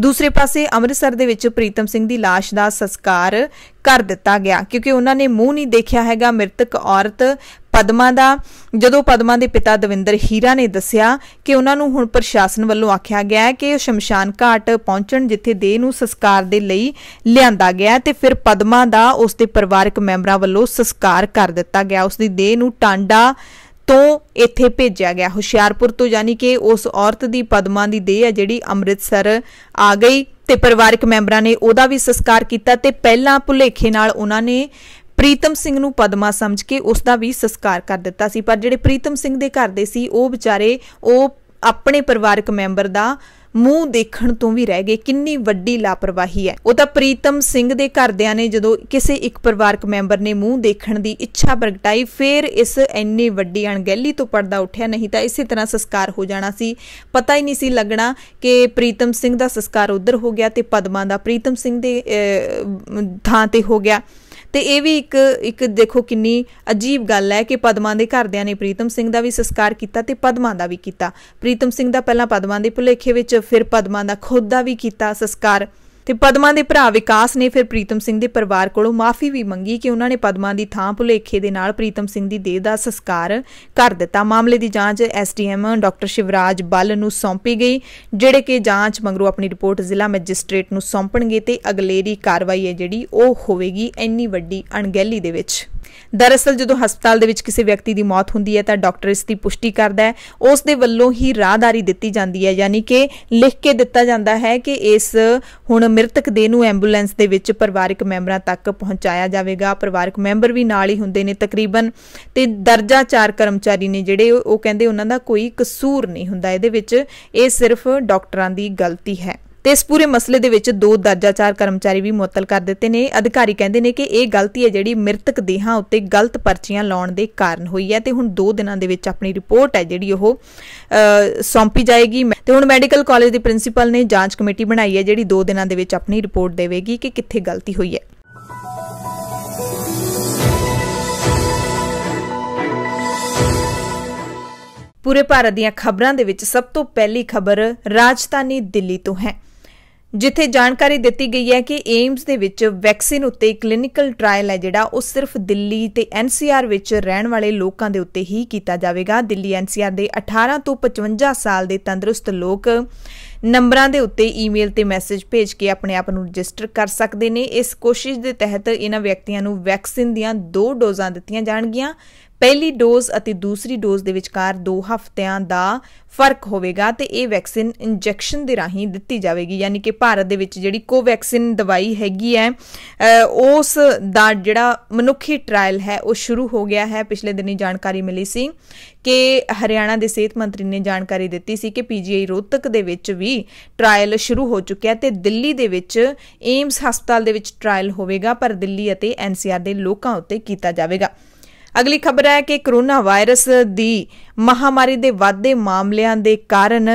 ਦੂਸਰੇ ਪਾਸੇ ਅੰਮ੍ਰਿਤਸਰ ਦੇ ਵਿੱਚ ਪ੍ਰੀਤਮ ਸਿੰਘ ਦੀ ਲਾਸ਼ ਦਾ ਸੰਸਕਾਰ ਕਰ ਦਿੱਤਾ ਗਿਆ ਕਿਉਂਕਿ ਉਹਨਾਂ ਨੇ ਮੂੰਹ ਨਹੀਂ ਦੇਖਿਆ ਹੈਗਾ ਮ੍ਰਿਤਕ ਔਰਤ ਪਦਮਾ ਦਾ ਜਦੋਂ ਪਦਮਾ ਦੇ ਪਿਤਾ ਦਵਿੰਦਰ ਹੀਰਾ ਨੇ ਦੱਸਿਆ ਕਿ ਉਹਨਾਂ ਨੂੰ ਹੁਣ ਪ੍ਰਸ਼ਾਸਨ ਵੱਲੋਂ ਆਖਿਆ ਗਿਆ ਹੈ ਕਿ ਉਹ ਸ਼ਮਸ਼ਾਨ ਘਾਟ ਪਹੁੰਚਣ ਜਿੱਥੇ ਦੇਹ ਨੂੰ ਸੰਸਕਾਰ ਦੇ ਲਈ ਲਿਆਂਦਾ ਗਿਆ ਤੇ ਫਿਰ ਪਦਮਾ ਦਾ ਉਸ ਦੇ ਪਰਿਵਾਰਕ ਮੈਂਬਰਾਂ ਵੱਲੋਂ ਸੰਸਕਾਰ ਕਰ ਦਿੱਤਾ ਗਿਆ ਉਸ ਦੀ ਦੇਹ ਨੂੰ ਟਾਂਡਾ ਤੋਂ ਇੱਥੇ ਭੇਜਿਆ ਗਿਆ ਹੁਸ਼ਿਆਰਪੁਰ ਤੋਂ ਯਾਨੀ ਕਿ ਉਸ ਔਰਤ ਦੀ ਪਦਮਾ ਦੀ ਦੇਹ ਹੈ ਜਿਹੜੀ ਅੰਮ੍ਰਿਤਸਰ ਆ ਗਈ ਤੇ ਪਰਿਵਾਰਕ ਮੈਂਬਰਾਂ ਨੇ ਉਹਦਾ ਵੀ ਸੰਸਕਾਰ ਕੀਤਾ ਤੇ ਪਹਿਲਾਂ ਭੁਲੇਖੇ ਨਾਲ ਉਹਨਾਂ ਨੇ ਪ੍ਰੀਤਮ ਸਿੰਘ ਨੂੰ ਪਦਮਾ ਸਮਝ ਕੇ ਉਸ ਦਾ ਵੀ ਸੰਸਕਾਰ ਕਰ ਦਿੱਤਾ ਸੀ ਪਰ ਜਿਹੜੇ ਪ੍ਰੀਤਮ ਸਿੰਘ ਦੇ ਘਰ ਦੇ ਸੀ ਉਹ ਵਿਚਾਰੇ ਉਹ ਆਪਣੇ ਪਰਿਵਾਰਕ ਮੈਂਬਰ ਦਾ ਮੂੰਹ ਦੇਖਣ ਤੋਂ ਵੀ ਰਹਿ ਗਏ ਕਿੰਨੀ ਵੱਡੀ ਲਾਪਰਵਾਹੀ ਹੈ ਉਹ ਤਾਂ ਪ੍ਰੀਤਮ ਸਿੰਘ ਦੇ ਘਰਦਿਆਂ ਨੇ ਜਦੋਂ ਕਿਸੇ ਇੱਕ ਪਰਿਵਾਰਕ ਮੈਂਬਰ ਨੇ ਮੂੰਹ ਦੇਖਣ ਦੀ ਇੱਛਾ ਪ੍ਰਗਟਾਈ ਫੇਰ ਇਸ ਇੰਨੀ ਵੱਡੀ ਅਣਗਹਿਲੀ ਤੋਂ ਪਰਦਾ ਉੱਠਿਆ ਨਹੀਂ ਤਾਂ ਇਸੇ ਤਰ੍ਹਾਂ ਸੰਸਕਾਰ ਹੋ ਜਾਣਾ ਸੀ ਪਤਾ ਹੀ ਨਹੀਂ ਸੀ ਲੱਗਣਾ ਕਿ ਪ੍ਰੀਤਮ ਸਿੰਘ ਦਾ ਸੰਸਕਾਰ ਉੱਧਰ ਹੋ ਗਿਆ ਤੇ ਪਦਮਾ ਦਾ ਪ੍ਰੀਤਮ ਸਿੰਘ ਦੇ ਥਾਂ ਤੇ ਹੋ ਗਿਆ ਤੇ ਇਹ ਵੀ ਇੱਕ ਇੱਕ ਦੇਖੋ ਕਿੰਨੀ ਅਜੀਬ ਗੱਲ ਹੈ ਕਿ ਪਦਮਾ ਦੇ ਘਰਦਿਆਂ ਨੇ ਪ੍ਰੀਤਮ ਸਿੰਘ ਦਾ ਵੀ ਸੰਸਕਾਰ ਕੀਤਾ ਤੇ ਪਦਮਾ ਦਾ ਵੀ ਕੀਤਾ ਪ੍ਰੀਤਮ ਸਿੰਘ ਦਾ ਪਹਿਲਾਂ ਪਦਮਾ ਦੇ ਭੁਲੇਖੇ ਵਿੱਚ ਫਿਰ ਪਦਮਾ ਦਾ ਖੁਦ ਦਾ ਵੀ ਕੀਤਾ ਸੰਸਕਾਰ ਤੇ ਪਦਮਾ ਦੇ ਭਰਾ ਵਿਕਾਸ ਨੇ ਫਿਰ ਪ੍ਰੀਤਮ ਸਿੰਘ ਦੇ ਪਰਿਵਾਰ ਕੋਲੋਂ ਮਾਫੀ ਵੀ ਮੰਗੀ ਕਿ ਉਹਨਾਂ ਨੇ ਪਦਮਾ ਦੀ ਥਾਂ ਭੁਲੇਖੇ ਦੇ ਨਾਲ ਪ੍ਰੀਤਮ ਸਿੰਘ ਦੀ ਦੇਹ ਦਾ ਸੰਸਕਾਰ ਕਰ ਦਿੱਤਾ ਮਾਮਲੇ ਦੀ ਜਾਂਚ ਐਸਡੀਐਮ ਡਾਕਟਰ ਸ਼ਿਵਰਾਜ ਬੱਲ ਨੂੰ ਸੌਂਪੀ ਗਈ ਜਿਹੜੇ ਕਿ ਜਾਂਚ ਮੰਗਰੋਂ ਆਪਣੀ ਰਿਪੋਰਟ ਜ਼ਿਲ੍ਹਾ ਮੈਜਿਸਟ੍ਰੇਟ ਨੂੰ ਸੌਂਪਣਗੇ ਤੇ ਅਗਲੇਰੀ ਕਾਰਵਾਈ ਹੈ ਜਿਹੜੀ ਉਹ ਹੋਵੇਗੀ ਇੰਨੀ ਵੱਡੀ ਅਣਗਹਿਲੀ ਦੇ ਵਿੱਚ ਦਰਅਸਲ ਜਦੋਂ ਹਸਪਤਾਲ ਦੇ ਵਿੱਚ ਕਿਸੇ ਵਿਅਕਤੀ ਦੀ ਮੌਤ ਹੁੰਦੀ ਹੈ ਤਾਂ ਡਾਕਟਰ ਇਸ ਦੀ ਪੁਸ਼ਟੀ ਕਰਦਾ ਹੈ ਉਸ ਦੇ ਵੱਲੋਂ ਹੀ ਰਾਹਦਾਰੀ ਦਿੱਤੀ ਜਾਂਦੀ ਹੈ ਯਾਨੀ ਕਿ ਲਿਖ ਕੇ ਦਿੱਤਾ ਜਾਂਦਾ ਹੈ ਕਿ ਇਸ ਹੁਣ ਮ੍ਰਿਤਕ ਦੇਹ ਨੂੰ ਐਂਬੂਲੈਂਸ ਦੇ ਵਿੱਚ ਪਰਿਵਾਰਕ ਮੈਂਬਰਾਂ ਤੱਕ ਪਹੁੰਚਾਇਆ ਜਾਵੇਗਾ ਪਰਿਵਾਰਕ ਮੈਂਬਰ ਵੀ ਨਾਲ ਹੀ ਹੁੰਦੇ ਨੇ ਤਕਰੀਬਨ ਤੇ ਦਰਜਾ ਚਾਰ ਕਰਮਚਾਰੀ ਨੇ ਜਿਹੜੇ ਉਹ ਕਹਿੰਦੇ ਉਹਨਾਂ ਦਾ ਕੋਈ ਕਸੂਰ ਨਹੀਂ ਹੁੰਦਾ ਇਹਦੇ ਵਿੱਚ ਇਹ ਸਿਰਫ ਡਾਕਟਰਾਂ ਦੀ ਗਲਤੀ ਹੈ ਤੇ ਇਸ ਪੂਰੇ ਮਸਲੇ ਦੇ ਵਿੱਚ ਦੋ ਦਰਜਾਚਾਰ ਕਰਮਚਾਰੀ ਵੀ ਮੁਅੱਤਲ ਕਰ ਦਿੱਤੇ ਨੇ ਅਧਿਕਾਰੀ ਕਹਿੰਦੇ ਨੇ ਕਿ ਇਹ ਗਲਤੀ ਹੈ ਜਿਹੜੀ ਮ੍ਰਿਤਕ ਦੇਹਾਂ ਉੱਤੇ ਗਲਤ ਪਰਚੀਆਂ ਲਾਉਣ ਦੇ ਕਾਰਨ ਹੋਈ ਹੈ ਤੇ ਹੁਣ 2 ਦਿਨਾਂ ਦੇ ਵਿੱਚ ਆਪਣੀ ਰਿਪੋਰਟ ਹੈ ਜਿਹੜੀ ਉਹ ਸੌਂਪੀ ਜਾਏਗੀ ਤੇ ਹੁਣ ਮੈਡੀਕਲ ਕਾਲਜ ਦੇ ਪ੍ਰਿੰਸੀਪਲ ਨੇ ਜਾਂਚ ਕਮੇਟੀ ਬਣਾਈ ਹੈ ਜਿਹੜੀ 2 ਦਿਨਾਂ ਦੇ ਵਿੱਚ ਆਪਣੀ ਰਿਪੋਰਟ ਦੇਵੇਗੀ ਕਿ ਕਿੱਥੇ ਗਲਤੀ ਹੋਈ ਹੈ ਪੂਰੇ ਭਾਰਤ ਦੀਆਂ ਖਬਰਾਂ ਦੇ ਵਿੱਚ ਸਭ ਤੋਂ ਪਹਿਲੀ ਖਬਰ ਰਾਜਧਾਨੀ ਦਿੱਲੀ ਤੋਂ ਹੈ ਜਿੱਥੇ ਜਾਣਕਾਰੀ ਦਿੱਤੀ ਗਈ ਹੈ ਕਿ ਏਮਸ ਦੇ ਵਿੱਚ ਵੈਕਸੀਨ ਉੱਤੇ ਕਲੀਨਿਕਲ ਟ੍ਰਾਇਲ ਹੈ ਜਿਹੜਾ ਉਹ ਸਿਰਫ ਦਿੱਲੀ ਤੇ ਐਨਸੀਆਰ ਵਿੱਚ ਰਹਿਣ ਵਾਲੇ ਲੋਕਾਂ ਦੇ ਉੱਤੇ ਹੀ ਕੀਤਾ ਜਾਵੇਗਾ ਦਿੱਲੀ ਐਨਸੀਆਰ ਦੇ 18 ਤੋਂ 55 ਸਾਲ ਦੇ ਤੰਦਰੁਸਤ ਲੋਕ ਨੰਬਰਾਂ ਦੇ ਉੱਤੇ ਈਮੇਲ ਤੇ ਮੈਸੇਜ ਭੇਜ ਕੇ ਆਪਣੇ ਆਪ ਨੂੰ ਰਜਿਸਟਰ ਕਰ ਸਕਦੇ ਨੇ ਇਸ ਕੋਸ਼ਿਸ਼ ਦੇ ਤਹਿਤ ਇਹਨਾਂ ਵਿਅਕਤੀਆਂ ਨੂੰ ਵੈਕਸੀਨ ਦੀਆਂ ਦੋ ਡੋਜ਼ਾਂ ਦਿੱਤੀਆਂ ਜਾਣਗੀਆਂ ਪਹਿਲੀ ਡੋਜ਼ ਅਤੇ ਦੂਸਰੀ ਡੋਜ਼ ਦੇ ਵਿਚਕਾਰ 2 ਹਫ਼ਤਿਆਂ ਦਾ ਫਰਕ ਹੋਵੇਗਾ ਤੇ ਇਹ ਵੈਕਸੀਨ ਇੰਜੈਕਸ਼ਨ ਦੇ ਰਾਹੀਂ ਦਿੱਤੀ ਜਾਵੇਗੀ ਯਾਨੀ ਕਿ ਭਾਰਤ ਦੇ ਵਿੱਚ ਜਿਹੜੀ ਕੋਵੈਕਸਿਨ ਦਵਾਈ ਹੈਗੀ ਹੈ ਉਸ ਦਾ ਜਿਹੜਾ ਮਨੁੱਖੀ ਟ੍ਰਾਇਲ ਹੈ ਉਹ ਸ਼ੁਰੂ ਹੋ ਗਿਆ ਹੈ ਪਿਛਲੇ ਦਿਨੀ ਜਾਣਕਾਰੀ ਮਿਲੀ ਸੀ ਕਿ ਹਰਿਆਣਾ ਦੇ ਸਿਹਤ ਮੰਤਰੀ ਨੇ ਜਾਣਕਾਰੀ ਦਿੱਤੀ ਸੀ ਕਿ ਪੀਜੀਆਈ ਰੋਹਤਕ ਦੇ ਵਿੱਚ ਵੀ ਟ੍ਰਾਇਲ ਸ਼ੁਰੂ ਹੋ ਚੁੱਕਿਆ ਤੇ ਦਿੱਲੀ ਦੇ ਵਿੱਚ ਏਮਸ ਹਸਪਤਾਲ ਦੇ ਵਿੱਚ ਟ੍ਰਾਇਲ ਹੋਵੇਗਾ ਪਰ ਦਿੱਲੀ ਅਤੇ ਐਨਸੀਆਰ ਦੇ ਲੋਕਾਂ ਉੱਤੇ ਕੀਤਾ ਜਾਵੇਗਾ ਅਗਲੀ ਖਬਰ ਹੈ ਕਿ ਕਰੋਨਾ ਵਾਇਰਸ ਦੀ ਮਹਾਮਾਰੀ ਦੇ ਵਾਧੇ ਮਾਮਲਿਆਂ ਦੇ ਕਾਰਨ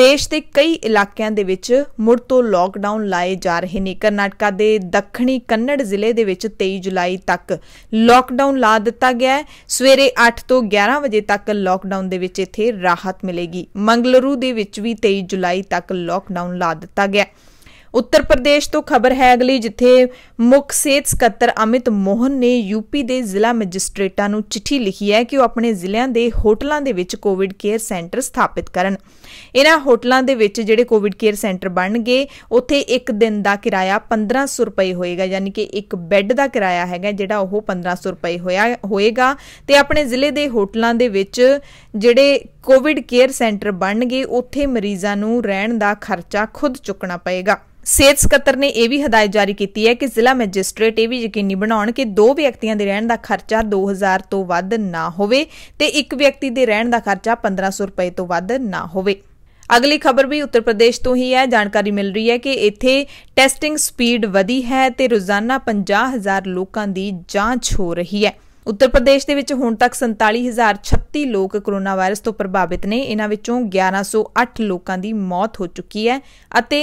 ਦੇਸ਼ ਦੇ ਕਈ ਇਲਾਕਿਆਂ ਦੇ ਵਿੱਚ ਮੁੜ ਤੋਂ ਲਾਕਡਾਊਨ ਲਾਏ ਜਾ ਰਹੇ ਨੇ ਕਰਨਾਟਕਾ ਦੇ ਦੱਖਣੀ ਕੰਨੜ ਜ਼ਿਲ੍ਹੇ ਦੇ ਵਿੱਚ 23 ਜੁਲਾਈ ਤੱਕ ਲਾਕਡਾਊਨ ਲਾ ਦਿੱਤਾ ਗਿਆ ਹੈ ਸਵੇਰੇ 8 ਤੋਂ 11 ਵਜੇ ਤੱਕ ਲਾਕਡਾਊਨ ਦੇ ਵਿੱਚ ਇੱਥੇ ਰਾਹਤ ਮਿਲੇਗੀ ਮੰਗਲਰੂ ਦੇ ਵਿੱਚ ਵੀ 23 ਜੁਲਾਈ ਤੱਕ ਲਾਕਡਾਊਨ ਲਾ ਦਿੱਤਾ ਗਿਆ ਹੈ ਉੱਤਰ ਪ੍ਰਦੇਸ਼ ਤੋਂ ਖਬਰ ਹੈ ਅਗਲੀ ਜਿੱਥੇ ਮੁੱਖ ਸਿਹਤ ਸਕੱਤਰ ਅਮਿਤ ਮੋਹਨ ਨੇ ਯੂਪੀ ਦੇ ਜ਼ਿਲ੍ਹਾ ਮੈਜਿਸਟ੍ਰੇਟਾਂ ਨੂੰ ਚਿੱਠੀ ਲਿਖੀ ਹੈ ਕਿ ਉਹ ਆਪਣੇ ਜ਼ਿਲ੍ਹਿਆਂ ਦੇ ਹੋਟਲਾਂ ਦੇ ਵਿੱਚ ਕੋਵਿਡ ਕੇਅਰ ਸੈਂਟਰ ਸਥਾਪਿਤ ਕਰਨ ਇਹਨਾਂ ਹੋਟਲਾਂ ਦੇ ਵਿੱਚ ਜਿਹੜੇ ਕੋਵਿਡ ਕੇਅਰ ਸੈਂਟਰ ਬਣਨਗੇ ਉੱਥੇ ਇੱਕ ਦਿਨ ਦਾ ਕਿਰਾਇਆ 1500 ਰੁਪਏ ਹੋਏਗਾ ਯਾਨੀ ਕਿ ਇੱਕ ਬੈੱਡ ਦਾ ਕਿਰਾਇਆ ਹੈਗਾ ਜਿਹੜਾ ਉਹ 1500 ਰੁਪਏ ਹੋਇਆ ਹੋਏਗਾ ਤੇ ਆਪਣੇ ਜ਼ਿਲ੍ਹੇ ਦੇ ਹੋਟਲਾਂ ਦੇ ਵਿੱਚ ਜਿਹੜੇ ਕੋਵਿਡ ਕੇਅਰ ਸੈਂਟਰ ਬਣਨਗੇ ਉੱਥੇ ਮਰੀਜ਼ਾਂ ਨੂੰ ਰਹਿਣ ਦਾ ਖਰਚਾ ਖੁਦ ਚੁੱਕਣਾ ਪਏਗਾ ਸਿਹਤ ਸਕੱਤਰ ਨੇ ਇਹ ਵੀ ਹਦਾਇਤ ਜਾਰੀ ਕੀਤੀ ਹੈ ਕਿ ਜ਼ਿਲ੍ਹਾ ਮੈਜਿਸਟ੍ਰੇਟ ਇਹ ਵੀ ਯਕੀਨੀ ਬਣਾਉਣ ਕਿ ਦੋ ਵਿਅਕਤੀਆਂ ਦੇ ਰਹਿਣ ਦਾ ਖਰਚਾ 2000 ਤੋਂ ਵੱਧ ਨਾ ਹੋਵੇ ਤੇ ਇੱਕ ਵਿਅਕਤੀ ਦੇ ਰਹਿਣ ਦਾ ਖਰਚਾ 1500 ਰੁਪਏ ਤੋਂ ਵੱਧ ਨਾ ਹੋਵੇ ਅਗਲੀ ਖਬਰ ਵੀ ਉੱਤਰ ਪ੍ਰਦੇਸ਼ ਤੋਂ ਹੀ ਹੈ ਜਾਣਕਾਰੀ ਮਿਲ ਰਹੀ ਹੈ ਕਿ ਇੱਥੇ ਟੈਸਟਿੰਗ ਸਪੀਡ ਵਧੀ ਹੈ ਤੇ ਰੋਜ਼ਾਨਾ 50000 ਲੋਕਾਂ ਦੀ ਜਾਂਚ ਹੋ ਰਹੀ ਹੈ ਉੱਤਰ ਪ੍ਰਦੇਸ਼ ਦੇ ਵਿੱਚ ਹੁਣ ਤੱਕ 47036 ਲੋਕ ਕੋਰੋਨਾ ਵਾਇਰਸ ਤੋਂ ਪ੍ਰਭਾਵਿਤ ਨੇ ਇਹਨਾਂ ਵਿੱਚੋਂ 1108 ਲੋਕਾਂ ਦੀ ਮੌਤ ਹੋ ਚੁੱਕੀ ਹੈ ਅਤੇ